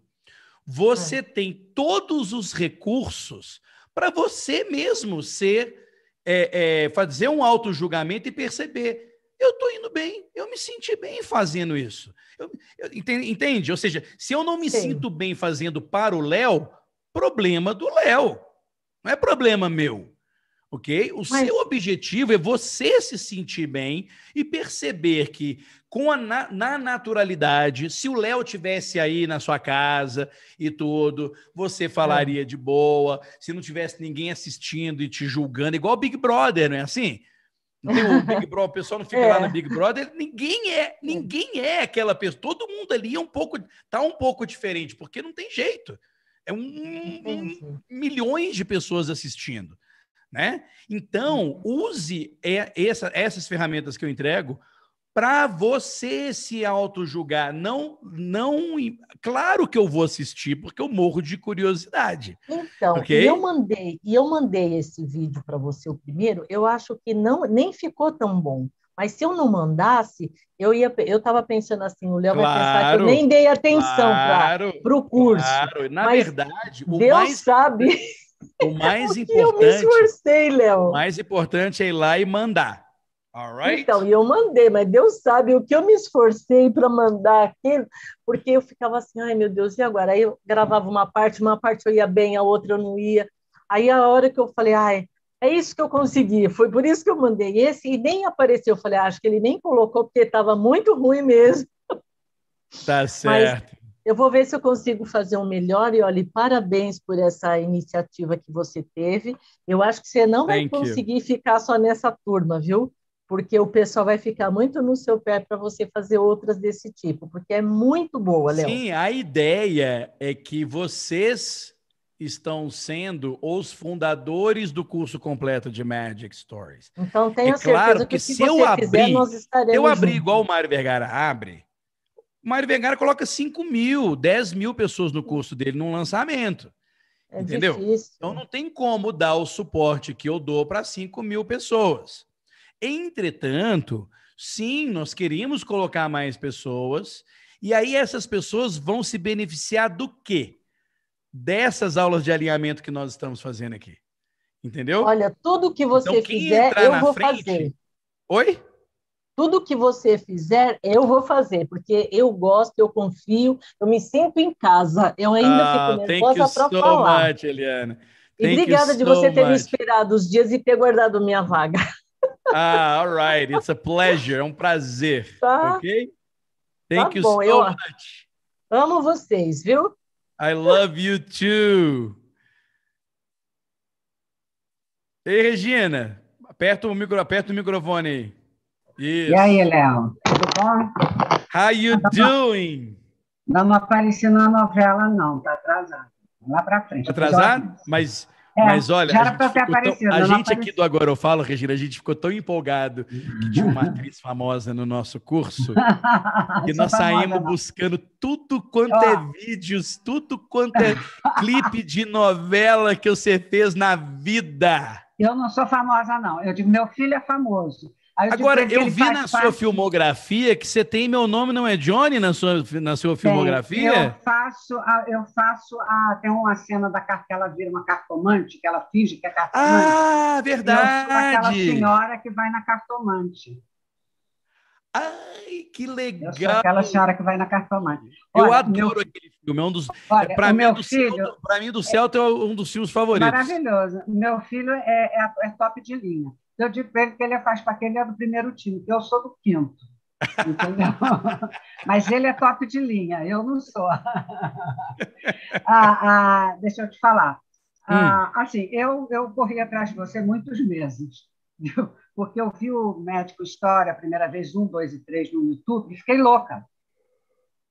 você é. tem todos os recursos para você mesmo ser, é, é, fazer um auto julgamento e perceber. Eu estou indo bem, eu me senti bem fazendo isso. Eu, eu, entende? Ou seja, se eu não me Sim. sinto bem fazendo para o Léo, problema do Léo. Não é problema meu ok? O Mas... seu objetivo é você se sentir bem e perceber que com a na, na naturalidade, se o Léo tivesse aí na sua casa e tudo, você falaria é. de boa. Se não tivesse ninguém assistindo e te julgando, igual Big Brother, não é assim? Não tem o Big Brother, o pessoal não fica é. lá no é. Big Brother, ninguém é, ninguém é aquela pessoa. Todo mundo ali é um pouco, tá um pouco diferente, porque não tem jeito. É um, um milhões de pessoas assistindo. Né? Então, uhum. use essa, essas ferramentas que eu entrego para você se auto-julgar. Não, não. Claro que eu vou assistir, porque eu morro de curiosidade. Então, okay? eu mandei, e eu mandei esse vídeo para você o primeiro, eu acho que não nem ficou tão bom. Mas se eu não mandasse, eu ia, eu estava pensando assim, o Léo claro, vai pensar que eu nem dei atenção claro, para o curso. Claro, na Mas verdade, Deus mais... sabe. O mais importante. Eu me esforcei, Léo. O mais importante é ir lá e mandar. Right. Então, eu mandei, mas Deus sabe o que eu me esforcei para mandar aquilo, porque eu ficava assim, ai meu Deus, e agora? Aí eu gravava uma parte, uma parte eu ia bem, a outra eu não ia. Aí a hora que eu falei, ai, é isso que eu consegui, foi por isso que eu mandei esse, e nem apareceu. Eu falei, ah, acho que ele nem colocou, porque estava muito ruim mesmo. Tá certo. Mas eu vou ver se eu consigo fazer um melhor e olhe parabéns por essa iniciativa que você teve. Eu acho que você não vai conseguir you. ficar só nessa turma, viu? Porque o pessoal vai ficar muito no seu pé para você fazer outras desse tipo, porque é muito boa, Léo. Sim, a ideia é que vocês estão sendo os fundadores do curso completo de Magic Stories. Então tenho é certeza claro que, que se eu abrir, eu abrir igual o Mário Vergara abre, o Mário Vergara coloca 5 mil, 10 mil pessoas no curso dele num lançamento. É entendeu? Difícil. Então não tem como dar o suporte que eu dou para 5 mil pessoas. Entretanto, sim, nós queríamos colocar mais pessoas, e aí essas pessoas vão se beneficiar do quê? Dessas aulas de alinhamento que nós estamos fazendo aqui. Entendeu? Olha, tudo que você então, fizer, eu vou frente... fazer. Oi? Tudo que você fizer, eu vou fazer, porque eu gosto, eu confio, eu me sinto em casa. Eu ainda ah, fico nervosa para so falar. Much, Eliana. E obrigada de so você ter much. me esperado os dias e ter guardado minha vaga. Ah, all right. It's a pleasure. É um prazer. Tá. Ok? Thank tá you bom. so eu much. Amo vocês, viu? I love you too. Ei, Regina, aperta o, micro, aperta o microfone aí. E aí, Léo, tudo bom? How you doing? Não, não apareci na novela, não, tá atrasado. Lá para frente. Atrasado? Mas, é, mas olha, a gente, aparecido, tão, a gente aqui do Agora Eu Falo, Regina, a gente ficou tão empolgado que tinha uma atriz famosa no nosso curso que nós saímos buscando tudo quanto é vídeos, tudo quanto é clipe de novela que você fez na vida. Eu não sou famosa, não. Eu digo, meu filho é famoso. Eu Agora, eu vi na sua parte... filmografia que você tem Meu Nome Não É Johnny na sua, na sua filmografia. Eu faço, a, eu faço a, tem uma cena da carta que ela vira uma cartomante, que ela finge que é cartomante. Ah, verdade! aquela senhora que vai na cartomante. Ai, que legal! Eu sou aquela senhora que vai na cartomante. Olha, eu adoro meu... aquele filme. É um dos, para é mim, do céu, mim, do Celta é... é um dos filmes favoritos. Maravilhoso. Meu filho é, é, é top de linha. Eu digo para ele que ele é faz para que ele é do primeiro time, eu sou do quinto. Mas ele é top de linha, eu não sou. Ah, ah, deixa eu te falar. Ah, hum. assim, eu, eu corri atrás de você muitos meses, viu? porque eu vi o Médico História a primeira vez, um, dois e três no YouTube, e fiquei louca.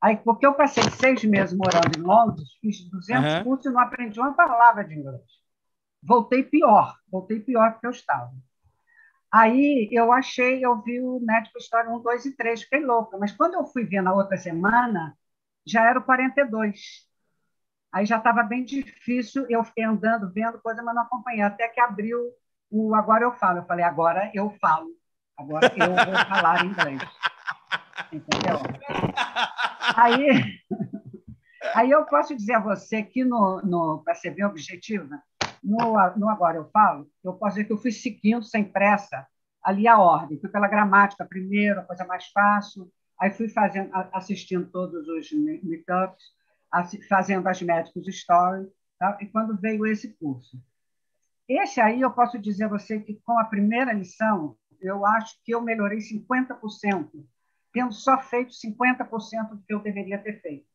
Aí, porque eu passei seis meses morando em Londres, fiz 200 uhum. cursos e não aprendi uma palavra de inglês. Voltei pior, voltei pior do que eu estava. Aí eu achei, eu vi o Médico História 1, 2 e 3, fiquei louca. Mas quando eu fui ver na outra semana, já era o 42. Aí já estava bem difícil, eu fiquei andando, vendo coisa, mas não acompanhei. Até que abriu o Agora Eu Falo. Eu falei, agora eu falo. Agora eu vou falar em inglês. Entendeu? Aí, aí eu posso dizer a você que, no, no para ser bem objetiva, no, no Agora Eu Falo, eu posso dizer que eu fui seguindo sem pressa ali a ordem. Fui pela gramática primeiro, a coisa mais fácil. Aí fui fazendo, assistindo todos os meetups, fazendo as médicos stories, tá? e quando veio esse curso. Esse aí eu posso dizer a você que com a primeira lição, eu acho que eu melhorei 50%, tendo só feito 50% do que eu deveria ter feito.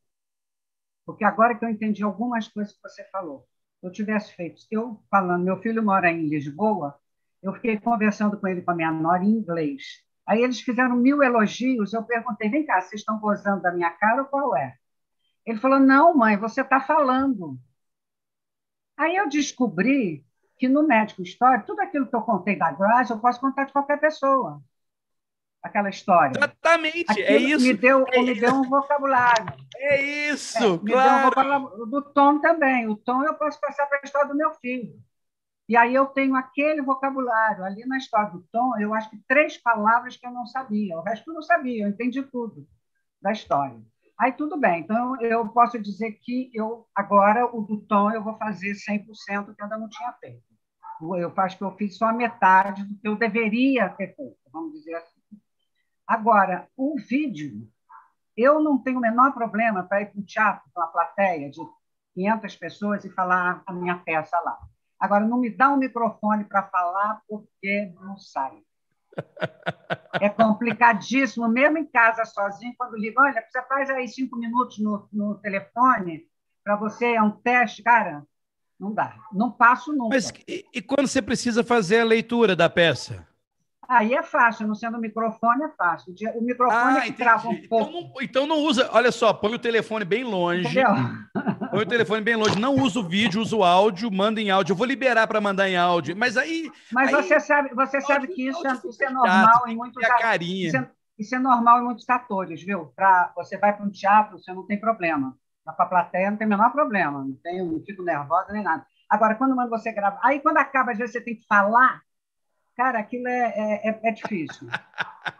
Porque agora que eu entendi algumas coisas que você falou eu tivesse feito. Eu falando, meu filho mora em Lisboa, eu fiquei conversando com ele com a minha nora em inglês. Aí eles fizeram mil elogios, eu perguntei, vem cá, vocês estão gozando da minha cara ou qual é? Ele falou, não, mãe, você está falando. Aí eu descobri que no médico histórico, tudo aquilo que eu contei da Grazi, eu posso contar de qualquer pessoa aquela história. Exatamente, é Aquilo é isso. Me deu, é me isso. deu um vocabulário. É isso, é, claro. Um do Tom também. O Tom eu posso passar para a história do meu filho. E aí eu tenho aquele vocabulário. Ali na história do Tom, eu acho que três palavras que eu não sabia. O resto eu não sabia, eu entendi tudo da história. Aí tudo bem, então eu posso dizer que eu agora o do Tom eu vou fazer 100% que eu ainda não tinha feito. Eu acho que eu fiz só a metade do que eu deveria ter feito, vamos dizer assim. Agora, o vídeo, eu não tenho o menor problema para ir para um teatro, para uma plateia de 500 pessoas e falar a minha peça lá. Agora, não me dá um microfone para falar porque não sai. É complicadíssimo, mesmo em casa sozinho, quando liga, olha, você faz aí cinco minutos no, no telefone para você, é um teste, cara, não dá, não passo nunca. Mas e, e quando você precisa fazer a leitura da peça? Aí é fácil, não sendo microfone, é fácil. O microfone ah, é que trava um pouco. Então não, então não, usa, olha só, põe o telefone bem longe. Entendeu? Põe o telefone bem longe. Não uso vídeo, uso áudio, manda em áudio. Eu vou liberar para mandar em áudio. Mas aí. Mas aí, você sabe, você áudio, sabe que isso é, é, isso é normal teatro, em muitos. A carinha. Isso é, isso é normal em muitos atores, viu? Pra, você vai para um teatro, você não tem problema. para tá a plateia, não tem o menor problema. Não, tem, não fico nervosa nem nada. Agora, quando manda você gravar. Aí, quando acaba, às vezes você tem que falar Cara, aquilo é, é, é, é difícil.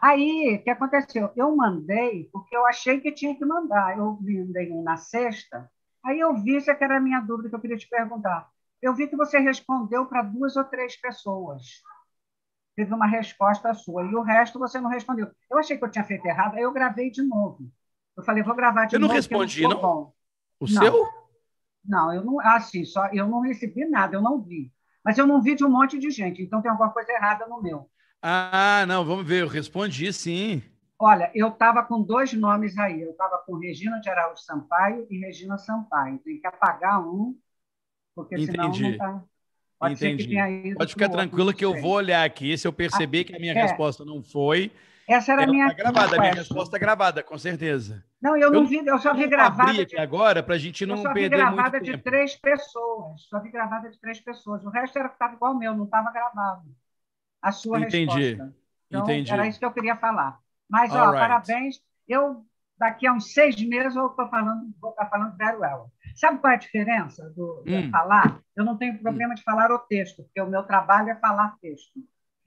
Aí, o que aconteceu? Eu mandei, porque eu achei que tinha que mandar. Eu mandei um na sexta, aí eu vi, isso que era a minha dúvida que eu queria te perguntar. Eu vi que você respondeu para duas ou três pessoas. Teve uma resposta sua, e o resto você não respondeu. Eu achei que eu tinha feito errado, aí eu gravei de novo. Eu falei, vou gravar de eu novo. Eu não respondi, não? não? O não. seu? Não, eu não. Assim, só, eu não recebi nada, eu não vi mas eu não vi de um monte de gente, então tem alguma coisa errada no meu. Ah, não, vamos ver, eu respondi sim. Olha, eu estava com dois nomes aí. Eu estava com Regina de Araújo Sampaio e Regina Sampaio. Tem que apagar um, porque Entendi. senão não está. Pode Entendi. Pode ficar tranquila que eu vou olhar aqui. Se eu perceber ah, que a minha é. resposta não foi, essa era a minha. Tá gravada, a minha resposta está gravada, com certeza. Não, eu, eu não vi, eu só vi gravada. Abri aqui de, agora para a gente não perder muito tempo. Só vi gravada de tempo. três pessoas. Só vi gravada de três pessoas. O resto era estava igual ao meu, não estava gravado. A sua Entendi. resposta. Então, Entendi. Era isso que eu queria falar. Mas, ó, right. parabéns. Eu daqui a uns seis meses eu estou falando, vou estar tá falando Barry Ela. Sabe qual é a diferença do, hum. falar? Eu não tenho hum. problema hum. de falar o texto, porque o meu trabalho é falar texto.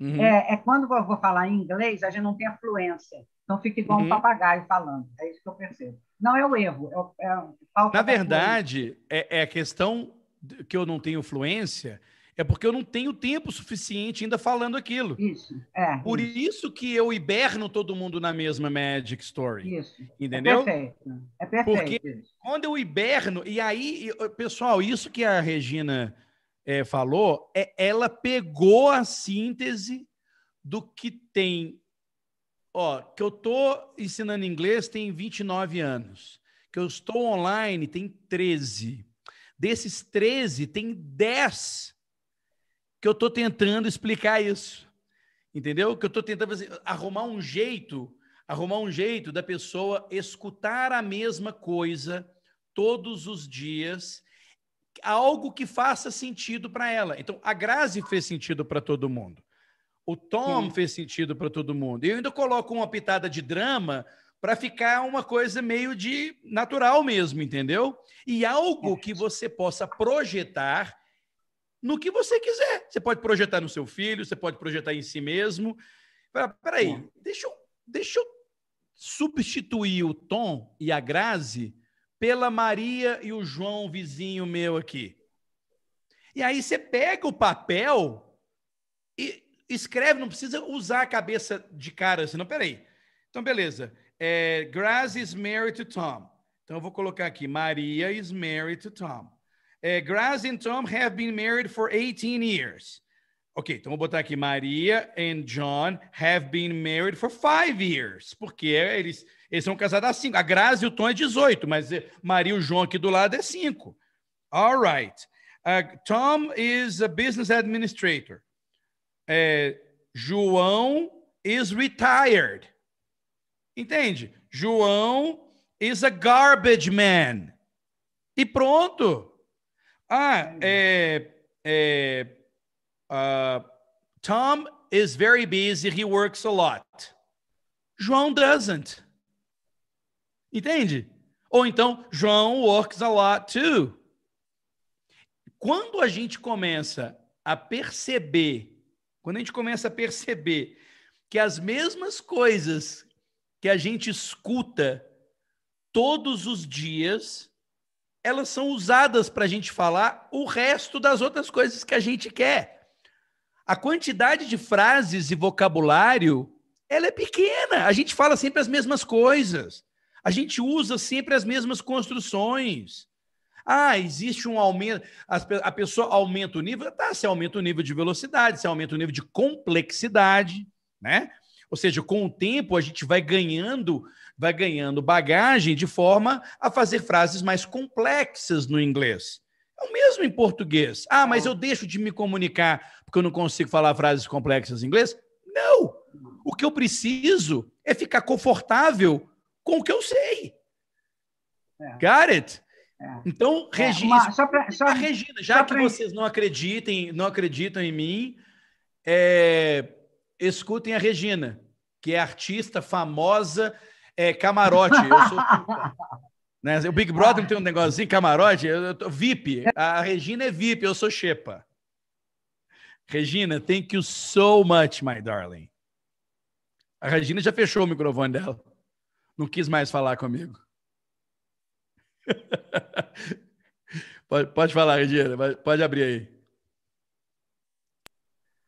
Uhum. É, é, quando eu vou falar em inglês, a gente não tem a fluência. Então fica igual uhum. um papagaio falando. É isso que eu percebo. Não é o erro. É, é Na verdade, é, é a questão que eu não tenho fluência é porque eu não tenho tempo suficiente ainda falando aquilo. Isso, é. Por isso, isso que eu hiberno todo mundo na mesma Magic Story. Isso. É entendeu? É perfeito. É perfeito. Porque quando eu hiberno, e aí, pessoal, isso que a Regina é, falou, é, ela pegou a síntese do que tem. Ó, que eu estou ensinando inglês tem 29 anos. Que eu estou online tem 13. Desses 13, tem 10 que eu estou tentando explicar isso. Entendeu? Que eu estou tentando arrumar um jeito, arrumar um jeito da pessoa escutar a mesma coisa todos os dias algo que faça sentido para ela. Então, a Grazi fez sentido para todo mundo. O Tom Sim. fez sentido para todo mundo. E eu ainda coloco uma pitada de drama para ficar uma coisa meio de natural mesmo, entendeu? E algo que você possa projetar no que você quiser. Você pode projetar no seu filho, você pode projetar em si mesmo. Peraí, deixa eu, deixa eu substituir o Tom e a Grazi pela Maria e o João, vizinho meu aqui. E aí você pega o papel e escreve, não precisa usar a cabeça de cara, senão, peraí. Então, beleza. É, Grace is married to Tom. Então, eu vou colocar aqui, Maria is married to Tom. É, Grace and Tom have been married for 18 years. Ok, então vou botar aqui, Maria and John have been married for five years. Porque eles eles são casados há cinco. A Grazi e o Tom é 18, mas eh, Maria e o João aqui do lado é cinco. All right. Uh, Tom is a business administrator. É, João is retired. Entende? João is a garbage man. E pronto. Ah, é, é, uh, Tom is very busy. He works a lot. João doesn't. Entende? Ou então, João works a lot too. Quando a gente começa a perceber, quando a gente começa a perceber que as mesmas coisas que a gente escuta todos os dias, elas são usadas para a gente falar o resto das outras coisas que a gente quer. A quantidade de frases e vocabulário, ela é pequena. A gente fala sempre as mesmas coisas. A gente usa sempre as mesmas construções. Ah, existe um aumento, a pessoa aumenta o nível, tá, se aumenta o nível de velocidade, se aumenta o nível de complexidade, né? Ou seja, com o tempo a gente vai ganhando, vai ganhando bagagem de forma a fazer frases mais complexas no inglês. É o mesmo em português. Ah, mas eu deixo de me comunicar porque eu não consigo falar frases complexas em inglês? Não. O que eu preciso é ficar confortável com o que eu sei. É. Got it? É. Então, é, Regina, é, só pra, só, Regina, já só que pra... vocês não acreditem, não acreditam em mim, é, escutem a Regina, que é artista famosa, é camarote. Eu sou né? O Big Brother não ah. tem um negocinho camarote, eu, eu tô, VIP. A Regina é VIP, eu sou Xepa. Regina, thank you so much, my darling. A Regina já fechou o microfone dela. Não quis mais falar comigo. pode, pode falar, Regina, pode abrir aí.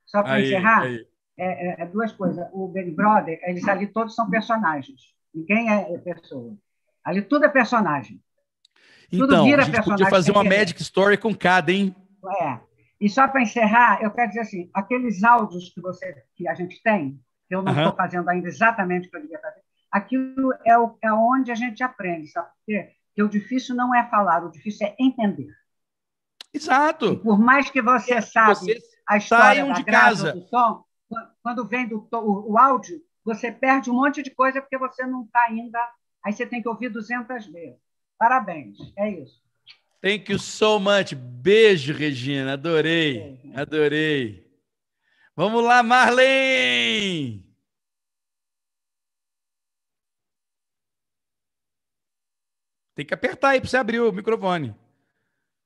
Só para encerrar, aí. É, é, é, duas coisas. O Big Brother, eles ali todos são personagens. Ninguém é pessoa. Ali tudo é personagem. Tudo então, a gente podia fazer uma Magic Story com cada, hein? É. E só para encerrar, eu quero dizer assim, aqueles áudios que você, que a gente tem, que eu não estou uhum. fazendo ainda exatamente o que eu devia fazer, aquilo é, o, é onde a gente aprende, sabe? Porque, porque o difícil não é falar, o difícil é entender. Exato. E por mais que você é, saiba a história da de casa. do som, quando vem do, o, o áudio, você perde um monte de coisa porque você não está ainda. Aí você tem que ouvir 200 vezes. Parabéns, é isso. Thank you so much. Beijo, Regina. Adorei, adorei. Vamos lá, Marlene! Tem que apertar aí para você abrir o microfone.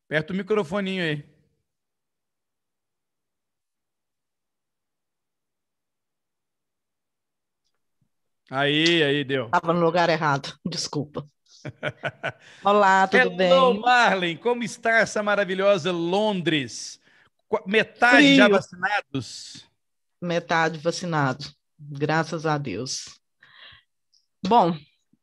Aperta o microfoninho aí. Aí, aí, deu. Estava no lugar errado, desculpa. Olá, tudo Hello, bem? Hello, Marlen, como está essa maravilhosa Londres? Metade Frio. já vacinados? Metade vacinado, graças a Deus. Bom,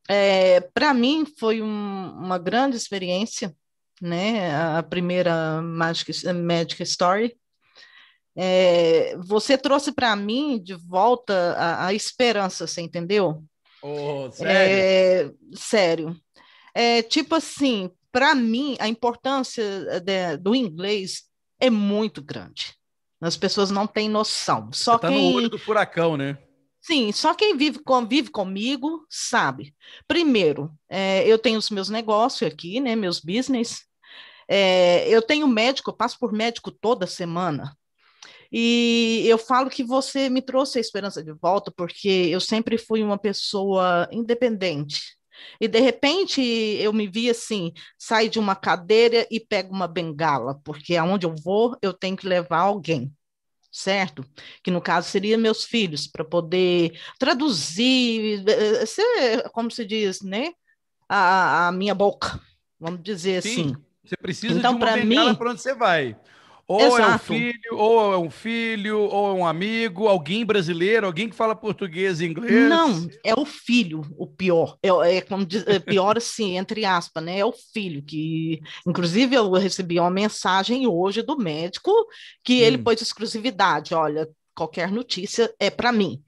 é, para mim foi um, uma grande experiência, né? A primeira Magic, Magic Story. É, você trouxe para mim de volta a, a esperança, você entendeu? Oh, sério? É, sério. É, tipo assim, para mim, a importância é, de, do inglês é muito grande. As pessoas não têm noção. Só Você tá quem... no olho do furacão, né? Sim, só quem vive, convive comigo sabe. Primeiro, é, eu tenho os meus negócios aqui, né, meus business. É, eu tenho médico, eu passo por médico toda semana. E eu falo que você me trouxe a esperança de volta, porque eu sempre fui uma pessoa independente. E de repente eu me vi assim, saio de uma cadeira e pego uma bengala, porque aonde eu vou, eu tenho que levar alguém certo? Que no caso seria meus filhos, para poder traduzir, eh, eh, ser, como se diz, né? A, a minha boca, vamos dizer Sim, assim. Você precisa então, de uma bengala mim... para onde você vai. Ou Exato. é um filho, ou é um filho, ou é um amigo, alguém brasileiro, alguém que fala português e inglês. Não, é o filho o pior. É, é como diz, é pior assim, entre aspas, né? É o filho que, inclusive, eu recebi uma mensagem hoje do médico que ele hum. pôs exclusividade. Olha, qualquer notícia é para mim.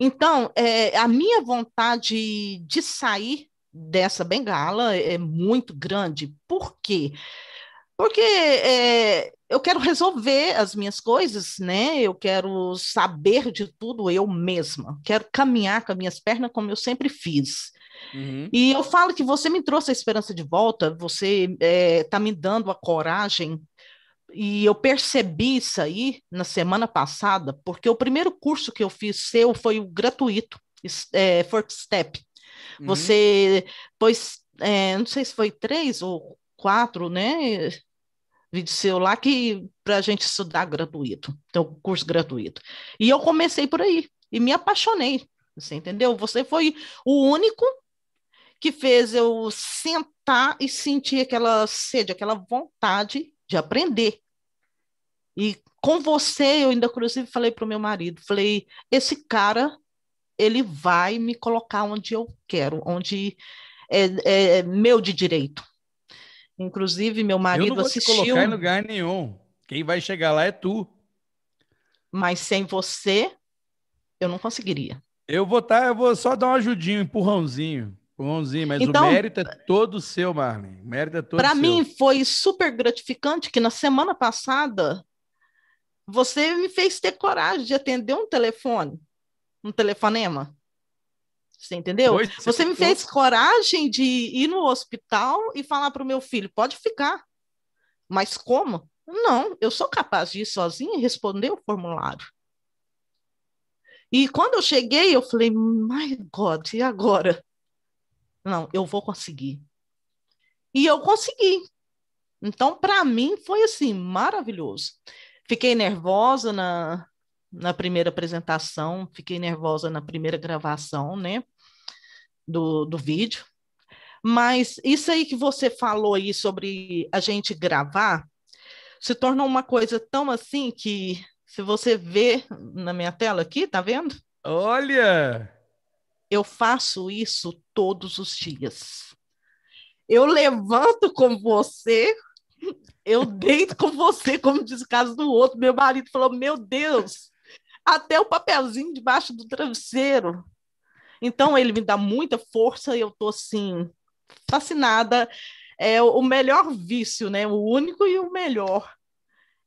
Então, é, a minha vontade de sair dessa bengala é muito grande. Por quê? Porque é, eu quero resolver as minhas coisas, né? Eu quero saber de tudo eu mesma. Quero caminhar com as minhas pernas como eu sempre fiz. Uhum. E eu falo que você me trouxe a esperança de volta, você está é, tá me dando a coragem. E eu percebi isso aí na semana passada, porque o primeiro curso que eu fiz seu foi o gratuito, é, First Step. Uhum. Você, pois, é, não sei se foi três ou quatro, né? vídeo seu lá que para a gente estudar gratuito, então curso gratuito. E eu comecei por aí e me apaixonei, você entendeu? Você foi o único que fez eu sentar e sentir aquela sede, aquela vontade de aprender. E com você eu ainda inclusive falei para o meu marido, falei, esse cara ele vai me colocar onde eu quero, onde é, é, é meu de direito. Inclusive, meu marido assistiu. Eu não vou assistiu... te colocar em lugar nenhum. Quem vai chegar lá é tu. Mas sem você, eu não conseguiria. Eu vou tá, eu vou só dar um ajudinho, um empurrãozinho. Empurrãozinho, mas então, o mérito é todo seu, Marlene. O mérito é todo Para mim foi super gratificante que na semana passada você me fez ter coragem de atender um telefone, um telefonema. Você entendeu? você, você me fez coragem de ir no hospital e falar para o meu filho: pode ficar. Mas como? Não, eu sou capaz de ir sozinha e responder o formulário. E quando eu cheguei, eu falei: my God, e agora? Não, eu vou conseguir. E eu consegui. Então, para mim, foi assim, maravilhoso. Fiquei nervosa na, na primeira apresentação, fiquei nervosa na primeira gravação, né, do, do vídeo. Mas isso aí que você falou aí sobre a gente gravar, se tornou uma coisa tão assim que se você vê na minha tela aqui, tá vendo? Olha! Eu faço isso todos os dias. Eu levanto com você, eu deito com você, como diz o caso do outro. Meu marido falou: Meu Deus, até o papelzinho debaixo do travesseiro. Então ele me dá muita força e eu tô assim fascinada. É o melhor vício, né? O único e o melhor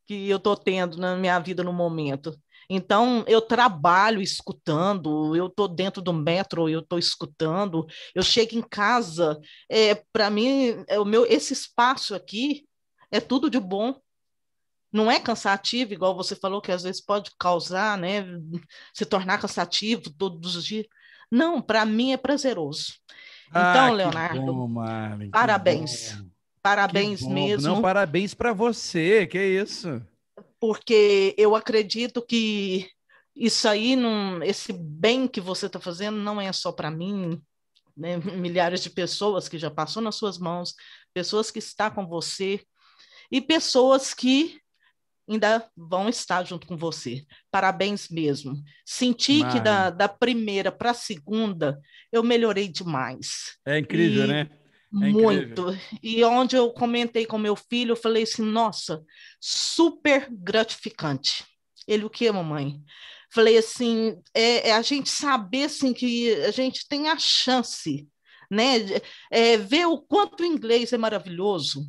que eu tô tendo na minha vida no momento. Então eu trabalho escutando, eu tô dentro do metro, eu tô escutando. Eu chego em casa, é para mim é o meu esse espaço aqui é tudo de bom não é cansativo, igual você falou, que às vezes pode causar, né, se tornar cansativo todos os dias. Não, para mim é prazeroso. Então, ah, então, Leonardo, bom, Marlin, parabéns. Parabéns mesmo. Não, parabéns para você, que é isso. Porque eu acredito que isso aí, esse bem que você está fazendo não é só para mim, né? milhares de pessoas que já passou nas suas mãos, pessoas que está com você e pessoas que ainda vão estar junto com você. Parabéns mesmo. Senti que da, da primeira para a segunda eu melhorei demais. É incrível, e né? É muito. E onde eu comentei com meu filho, eu falei assim: nossa, super gratificante. Ele, o que, mamãe? Falei assim: é, é a gente saber assim, que a gente tem a chance, né? É, ver o quanto o inglês é maravilhoso,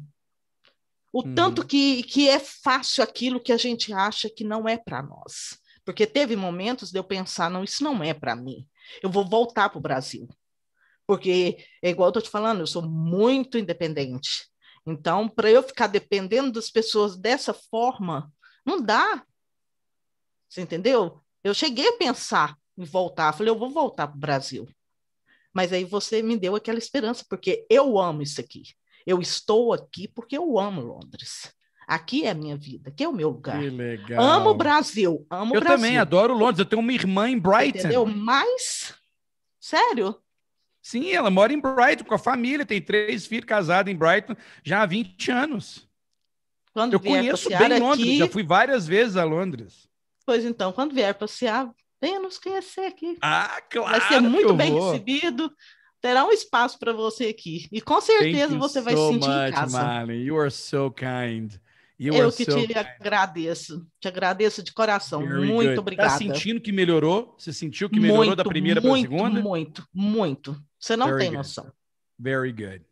o uhum. tanto que, que é fácil aquilo que a gente acha que não é para nós. Porque teve momentos de eu pensar, não, isso não é para mim. Eu vou voltar para o Brasil. Porque, é igual eu estou te falando, eu sou muito independente. Então, para eu ficar dependendo das pessoas dessa forma, não dá. Você entendeu? Eu cheguei a pensar em voltar. Falei, eu vou voltar para o Brasil. Mas aí você me deu aquela esperança, porque eu amo isso aqui. Eu estou aqui porque eu amo Londres. Aqui é a minha vida, aqui é o meu lugar. Que legal. Amo o Brasil, amo o Brasil. Eu também adoro Londres, eu tenho uma irmã em Brighton. Entendeu? Mas, sério, Sim, ela mora em Brighton com a família, tem três filhos casados em Brighton já há 20 anos. Quando eu conheço bem aqui... Londres, já fui várias vezes a Londres. Pois então, quando vier passear, venha nos conhecer aqui. Ah, claro! Vai ser muito bem vou. recebido terá um espaço para você aqui. E com certeza você vai se sentir much, em casa. Marley. You are so kind. You Eu que so te kind. agradeço. Te agradeço de coração. Very muito good. Tá obrigada. Tá sentindo que melhorou? Você sentiu que melhorou muito, da primeira para a segunda? Muito, muito. Você não Very tem good. noção. Very good.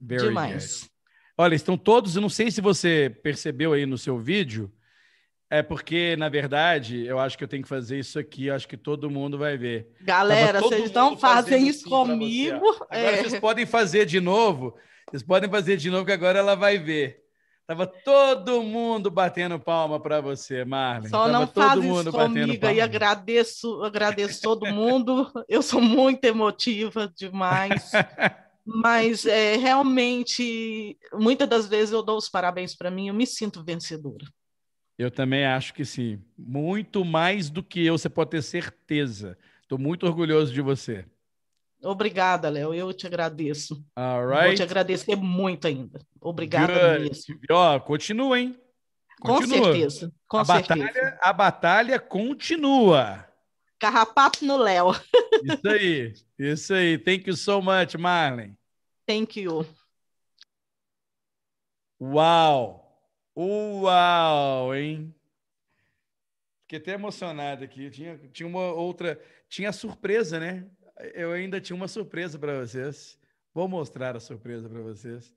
Very Demais. Good. Olha, estão todos, eu não sei se você percebeu aí no seu vídeo, é porque, na verdade, eu acho que eu tenho que fazer isso aqui, acho que todo mundo vai ver. Galera, vocês não fazem isso assim comigo. Você, agora é. vocês podem fazer de novo. Vocês podem fazer de novo, que agora ela vai ver. Tava todo mundo batendo palma para você, Marlon. Só Tava não todo faz mundo isso batendo comigo palma. e agradeço, agradeço todo mundo. eu sou muito emotiva demais. Mas é, realmente, muitas das vezes eu dou os parabéns para mim, eu me sinto vencedora. Eu também acho que sim. Muito mais do que eu, você pode ter certeza. Estou muito orgulhoso de você. Obrigada, Léo. Eu te agradeço. All right. Vou te agradecer muito ainda. Obrigada mesmo. Ó, oh, continua, hein? Continua. Com certeza. Com a, certeza. Batalha, a batalha continua. Carrapato no Léo. isso aí. Isso aí. Thank you so much, Marlene. Thank you. Uau! Uau, hein? Fiquei até emocionado aqui. Tinha, tinha uma outra. Tinha surpresa, né? Eu ainda tinha uma surpresa para vocês. Vou mostrar a surpresa para vocês.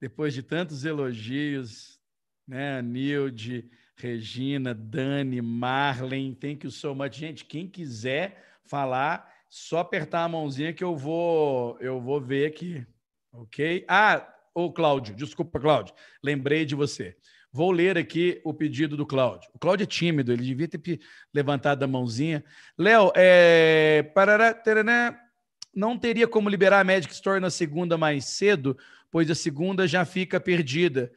Depois de tantos elogios, né? Nilde, Regina, Dani, Marlen, tem que o so much. Gente, quem quiser falar, só apertar a mãozinha que eu vou, eu vou ver aqui. Ok? Ah, ou Cláudio, desculpa, Cláudio, lembrei de você. Vou ler aqui o pedido do Cláudio. O Cláudio é tímido, ele devia ter levantado a mãozinha. Léo, é... não teria como liberar a Magic Store na segunda mais cedo, pois a segunda já fica perdida.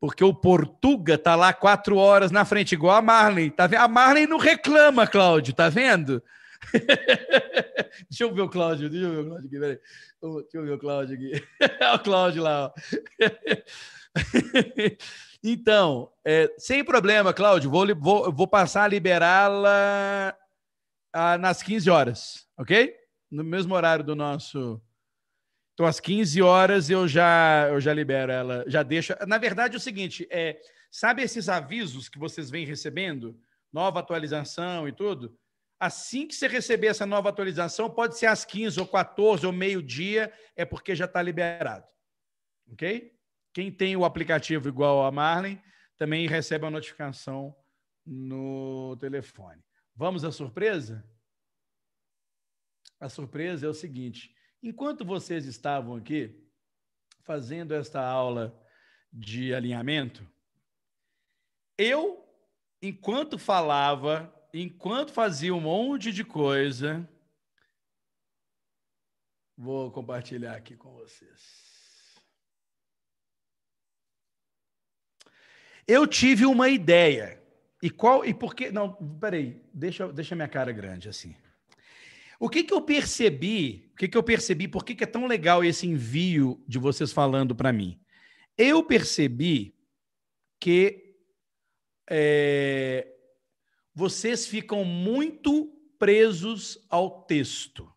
Porque o Portuga tá lá quatro horas na frente, igual a Marley. Tá vendo? A Marley não reclama, Cláudio, tá vendo? deixa eu ver o Cláudio, deixa eu ver o Cláudio aqui, peraí. Deixa eu ver o Cláudio aqui. é o Cláudio lá. então, é, sem problema, Cláudio, vou, vou, vou passar a liberá-la ah, nas 15 horas, ok? No mesmo horário do nosso. Então, às 15 horas eu já, eu já libero ela, já deixo. Na verdade, é o seguinte: é, sabe esses avisos que vocês vêm recebendo? Nova atualização e tudo? Assim que você receber essa nova atualização, pode ser às 15 ou 14 ou meio-dia, é porque já está liberado. Ok? Quem tem o aplicativo igual a Marlin também recebe a notificação no telefone. Vamos à surpresa? A surpresa é o seguinte: enquanto vocês estavam aqui fazendo esta aula de alinhamento, eu, enquanto falava enquanto fazia um monte de coisa, vou compartilhar aqui com vocês. Eu tive uma ideia. E qual e por que não, peraí, deixa deixa minha cara grande assim. O que que eu percebi? O que que eu percebi? Por que que é tão legal esse envio de vocês falando para mim? Eu percebi que é, vocês ficam muito presos ao texto.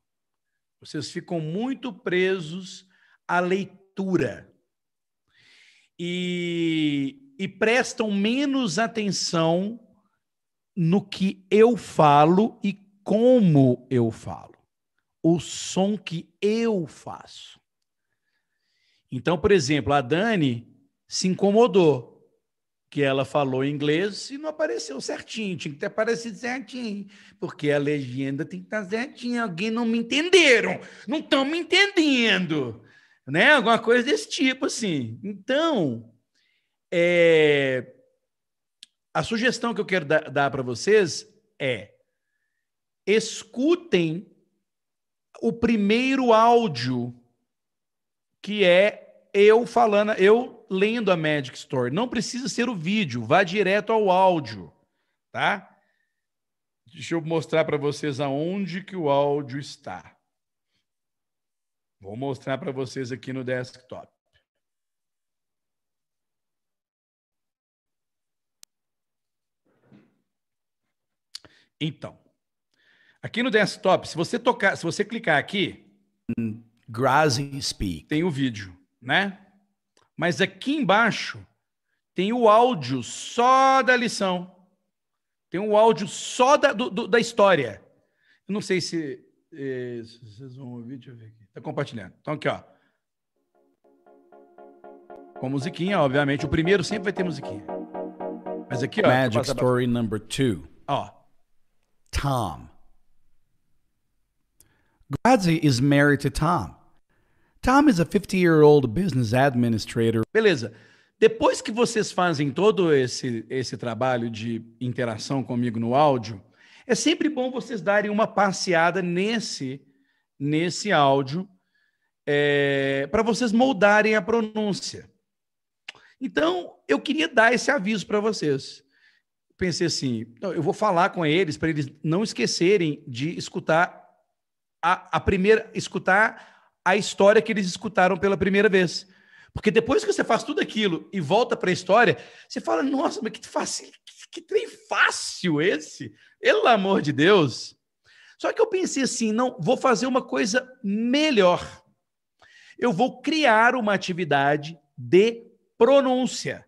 Vocês ficam muito presos à leitura. E, e prestam menos atenção no que eu falo e como eu falo, o som que eu faço. Então, por exemplo, a Dani se incomodou que ela falou inglês e não apareceu certinho. Tinha que ter aparecido certinho, porque a legenda tem que estar certinha. Alguém não me entenderam, não estão me entendendo, né? Alguma coisa desse tipo, assim. Então, é... a sugestão que eu quero dar, dar para vocês é escutem o primeiro áudio que é eu falando, eu lendo a Magic Store. Não precisa ser o vídeo, vá direto ao áudio, tá? Deixa eu mostrar para vocês aonde que o áudio está. Vou mostrar para vocês aqui no desktop. Então, aqui no desktop, se você tocar, se você clicar aqui, Grazi Speak, tem o vídeo, né? Mas aqui embaixo tem o áudio só da lição. Tem o áudio só da, do, do, da história. Eu não sei se, se eh, vocês vão ouvir, deixa eu ver aqui. Tá compartilhando. Então aqui, ó. Com musiquinha, obviamente. O primeiro sempre vai ter musiquinha. Mas aqui, ó. Magic Story pra... number two. Ó. Tom. Grazi is married to Tom. Tom is a 50-year-old business administrator. Beleza. Depois que vocês fazem todo esse, esse trabalho de interação comigo no áudio, é sempre bom vocês darem uma passeada nesse, nesse áudio é, para vocês moldarem a pronúncia. Então, eu queria dar esse aviso para vocês. Pensei assim, eu vou falar com eles para eles não esquecerem de escutar a, a primeira, escutar a história que eles escutaram pela primeira vez. Porque depois que você faz tudo aquilo e volta para a história, você fala: nossa, mas que, fácil, que, que trem fácil esse! Pelo amor de Deus! Só que eu pensei assim: não, vou fazer uma coisa melhor. Eu vou criar uma atividade de pronúncia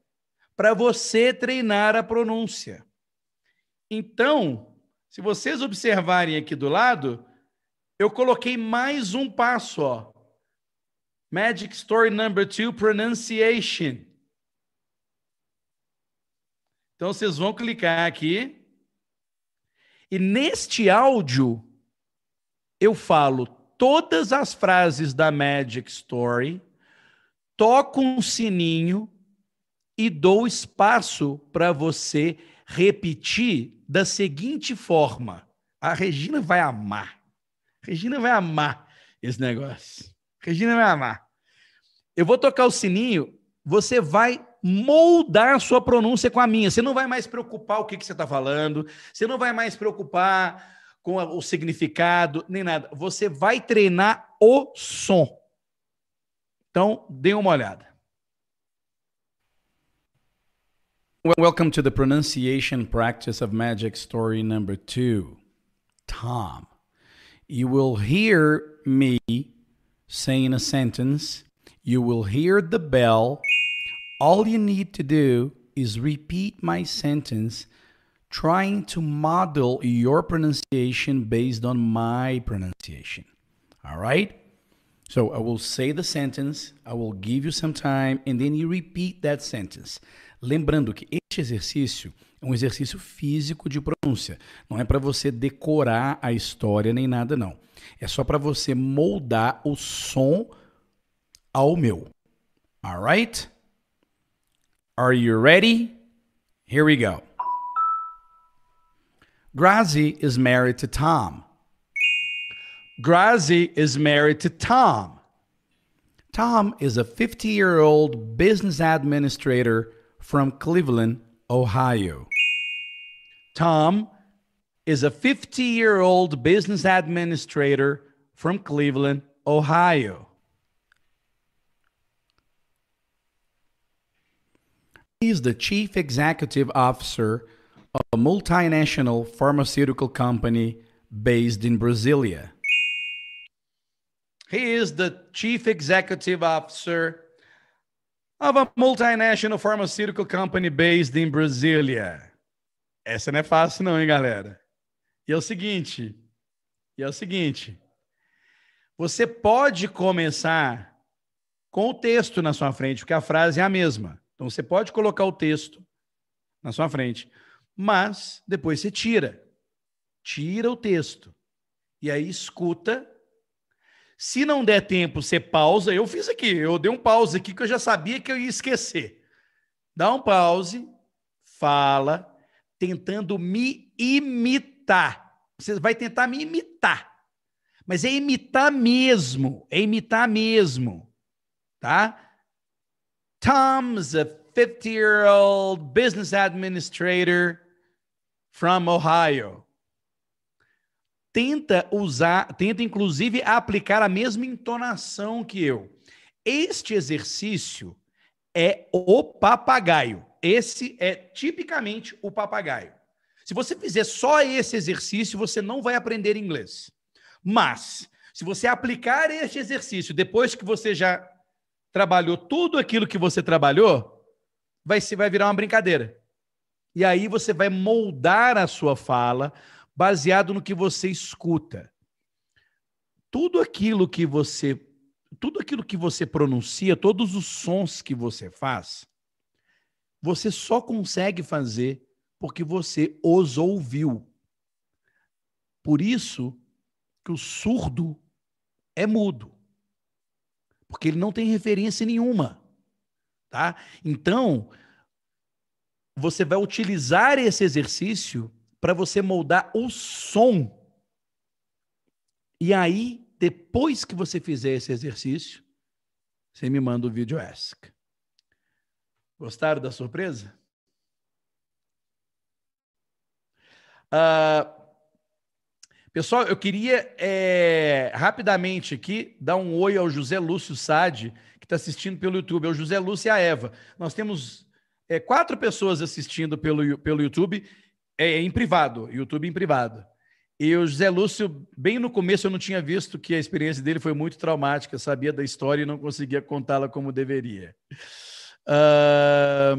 para você treinar a pronúncia. Então, se vocês observarem aqui do lado, eu coloquei mais um passo, ó. Magic Story Number Two, Pronunciation. Então vocês vão clicar aqui. E neste áudio, eu falo todas as frases da Magic Story, toco um sininho e dou espaço para você repetir da seguinte forma. A Regina vai amar. Regina vai amar esse negócio. Regina vai amar. Eu vou tocar o sininho, você vai moldar a sua pronúncia com a minha. Você não vai mais preocupar o que, que você está falando, você não vai mais preocupar com o significado, nem nada. Você vai treinar o som. Então, dê uma olhada. Welcome to the pronunciation practice of magic story number two. Tom. You will hear me saying a sentence. You will hear the bell. All you need to do is repeat my sentence, trying to model your pronunciation based on my pronunciation. All right? So I will say the sentence, I will give you some time, and then you repeat that sentence. Lembrando que este exercício um exercício físico de pronúncia. Não é para você decorar a história nem nada, não. É só para você moldar o som ao meu. Alright? Are you ready? Here we go. Grazi is married to Tom. Grazi is married to Tom. Tom is a 50 year old business administrator from Cleveland, Ohio. Tom is a 50 year old business administrator from Cleveland, Ohio. He is the chief executive officer of a multinational pharmaceutical company based in Brasilia. He is the chief executive officer of a multinational pharmaceutical company based in Brasilia. Essa não é fácil, não, hein, galera? E é o seguinte: e é o seguinte. Você pode começar com o texto na sua frente, porque a frase é a mesma. Então você pode colocar o texto na sua frente, mas depois você tira. Tira o texto. E aí escuta. Se não der tempo, você pausa. Eu fiz aqui, eu dei um pause aqui que eu já sabia que eu ia esquecer. Dá um pause, fala, tentando me imitar. Você vai tentar me imitar. Mas é imitar mesmo, é imitar mesmo, tá? Tom's a 50-year-old business administrator from Ohio. Tenta usar, tenta inclusive aplicar a mesma entonação que eu. Este exercício é o papagaio. Esse é tipicamente o papagaio. Se você fizer só esse exercício, você não vai aprender inglês. Mas, se você aplicar este exercício depois que você já trabalhou tudo aquilo que você trabalhou, vai, vai virar uma brincadeira. E aí você vai moldar a sua fala baseado no que você escuta. Tudo aquilo que você tudo aquilo que você pronuncia, todos os sons que você faz, você só consegue fazer porque você os ouviu. Por isso que o surdo é mudo. Porque ele não tem referência nenhuma. Tá? Então, você vai utilizar esse exercício para você moldar o som. E aí, depois que você fizer esse exercício, você me manda o vídeo ESC. Gostaram da surpresa? Uh, pessoal, eu queria é, rapidamente aqui dar um oi ao José Lúcio Sade, que está assistindo pelo YouTube. É o José Lúcio e a Eva. Nós temos é, quatro pessoas assistindo pelo, pelo YouTube é, em privado, YouTube em privado. E o José Lúcio, bem no começo, eu não tinha visto que a experiência dele foi muito traumática, sabia da história e não conseguia contá-la como deveria. Uh...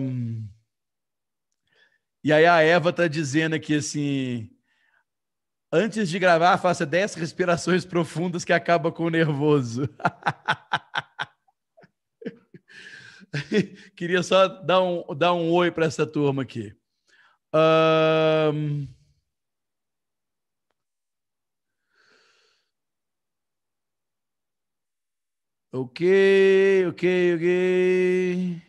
E aí a Eva está dizendo aqui assim: antes de gravar, faça 10 respirações profundas que acaba com o nervoso. Queria só dar um, dar um oi para essa turma aqui. Ok, ok, ok.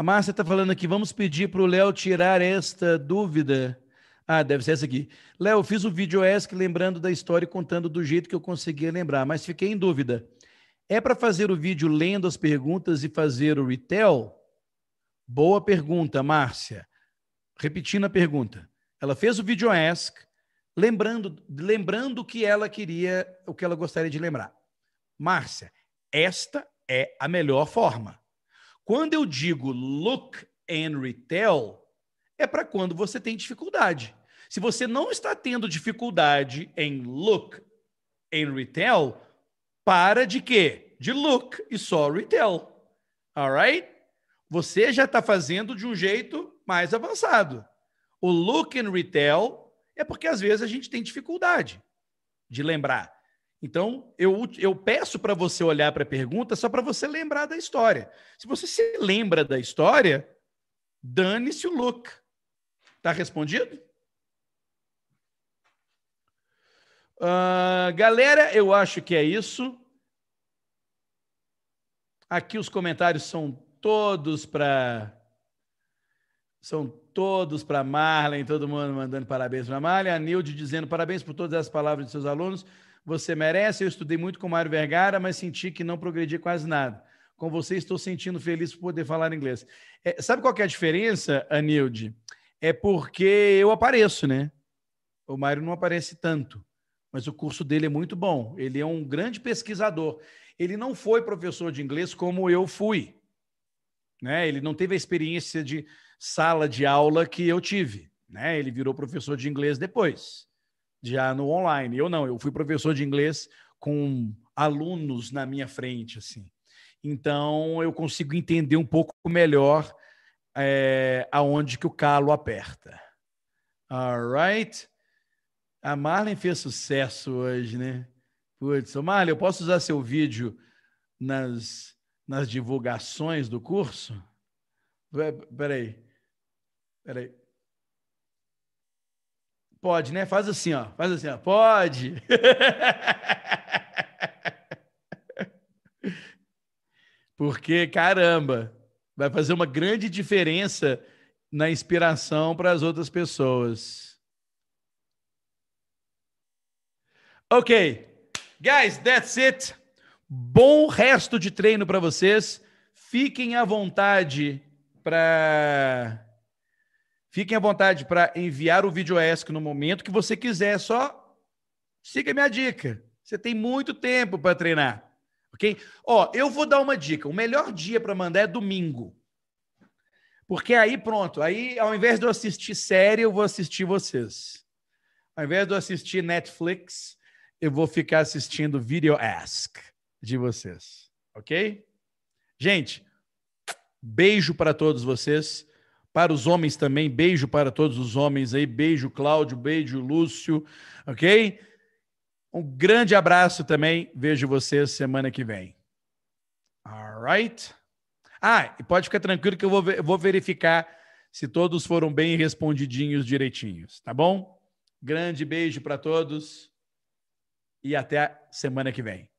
A Márcia está falando aqui, vamos pedir para o Léo tirar esta dúvida. Ah, deve ser essa aqui. Léo, fiz o vídeo ESC lembrando da história e contando do jeito que eu conseguia lembrar, mas fiquei em dúvida. É para fazer o vídeo lendo as perguntas e fazer o retell? Boa pergunta, Márcia. Repetindo a pergunta. Ela fez o vídeo ESC lembrando, lembrando que ela queria, o que ela gostaria de lembrar. Márcia, esta é a melhor forma. Quando eu digo look and retail, é para quando você tem dificuldade. Se você não está tendo dificuldade em look and retail, para de quê? De look e só retail. Alright? Você já está fazendo de um jeito mais avançado. O look and retail é porque às vezes a gente tem dificuldade de lembrar. Então, eu, eu peço para você olhar para a pergunta só para você lembrar da história. Se você se lembra da história, dane-se o look. Está respondido? Uh, galera, eu acho que é isso. Aqui os comentários são todos para são todos para Marlen, todo mundo mandando parabéns para Marlene. a Nilde dizendo parabéns por todas as palavras de seus alunos. Você merece, eu estudei muito com Mário Vergara, mas senti que não progredi quase nada. Com você estou sentindo feliz por poder falar inglês. É, sabe qual é a diferença, Anilde? É porque eu apareço, né? O Mário não aparece tanto, mas o curso dele é muito bom. Ele é um grande pesquisador. Ele não foi professor de inglês como eu fui. Né? Ele não teve a experiência de sala de aula que eu tive. Né? Ele virou professor de inglês depois já no online. Eu não, eu fui professor de inglês com alunos na minha frente, assim. Então eu consigo entender um pouco melhor é, aonde que o calo aperta. Alright. A Marlen fez sucesso hoje, né? Putz, Marlen, eu posso usar seu vídeo nas, nas divulgações do curso? Peraí. Peraí. Pode, né? Faz assim, ó. Faz assim, ó. Pode. Porque, caramba, vai fazer uma grande diferença na inspiração para as outras pessoas. Ok. Guys, that's it. Bom resto de treino para vocês. Fiquem à vontade para Fiquem à vontade para enviar o vídeo ESC no momento que você quiser, só siga minha dica. Você tem muito tempo para treinar, ok? Ó, eu vou dar uma dica. O melhor dia para mandar é domingo. Porque aí pronto, aí ao invés de eu assistir série, eu vou assistir vocês. Ao invés de eu assistir Netflix, eu vou ficar assistindo Video Ask de vocês, ok? Gente, beijo para todos vocês para os homens também. Beijo para todos os homens aí. Beijo, Cláudio. Beijo, Lúcio. Ok? Um grande abraço também. Vejo vocês semana que vem. Alright? Ah, e pode ficar tranquilo que eu vou, eu vou verificar se todos foram bem respondidinhos direitinhos, tá bom? Grande beijo para todos e até semana que vem.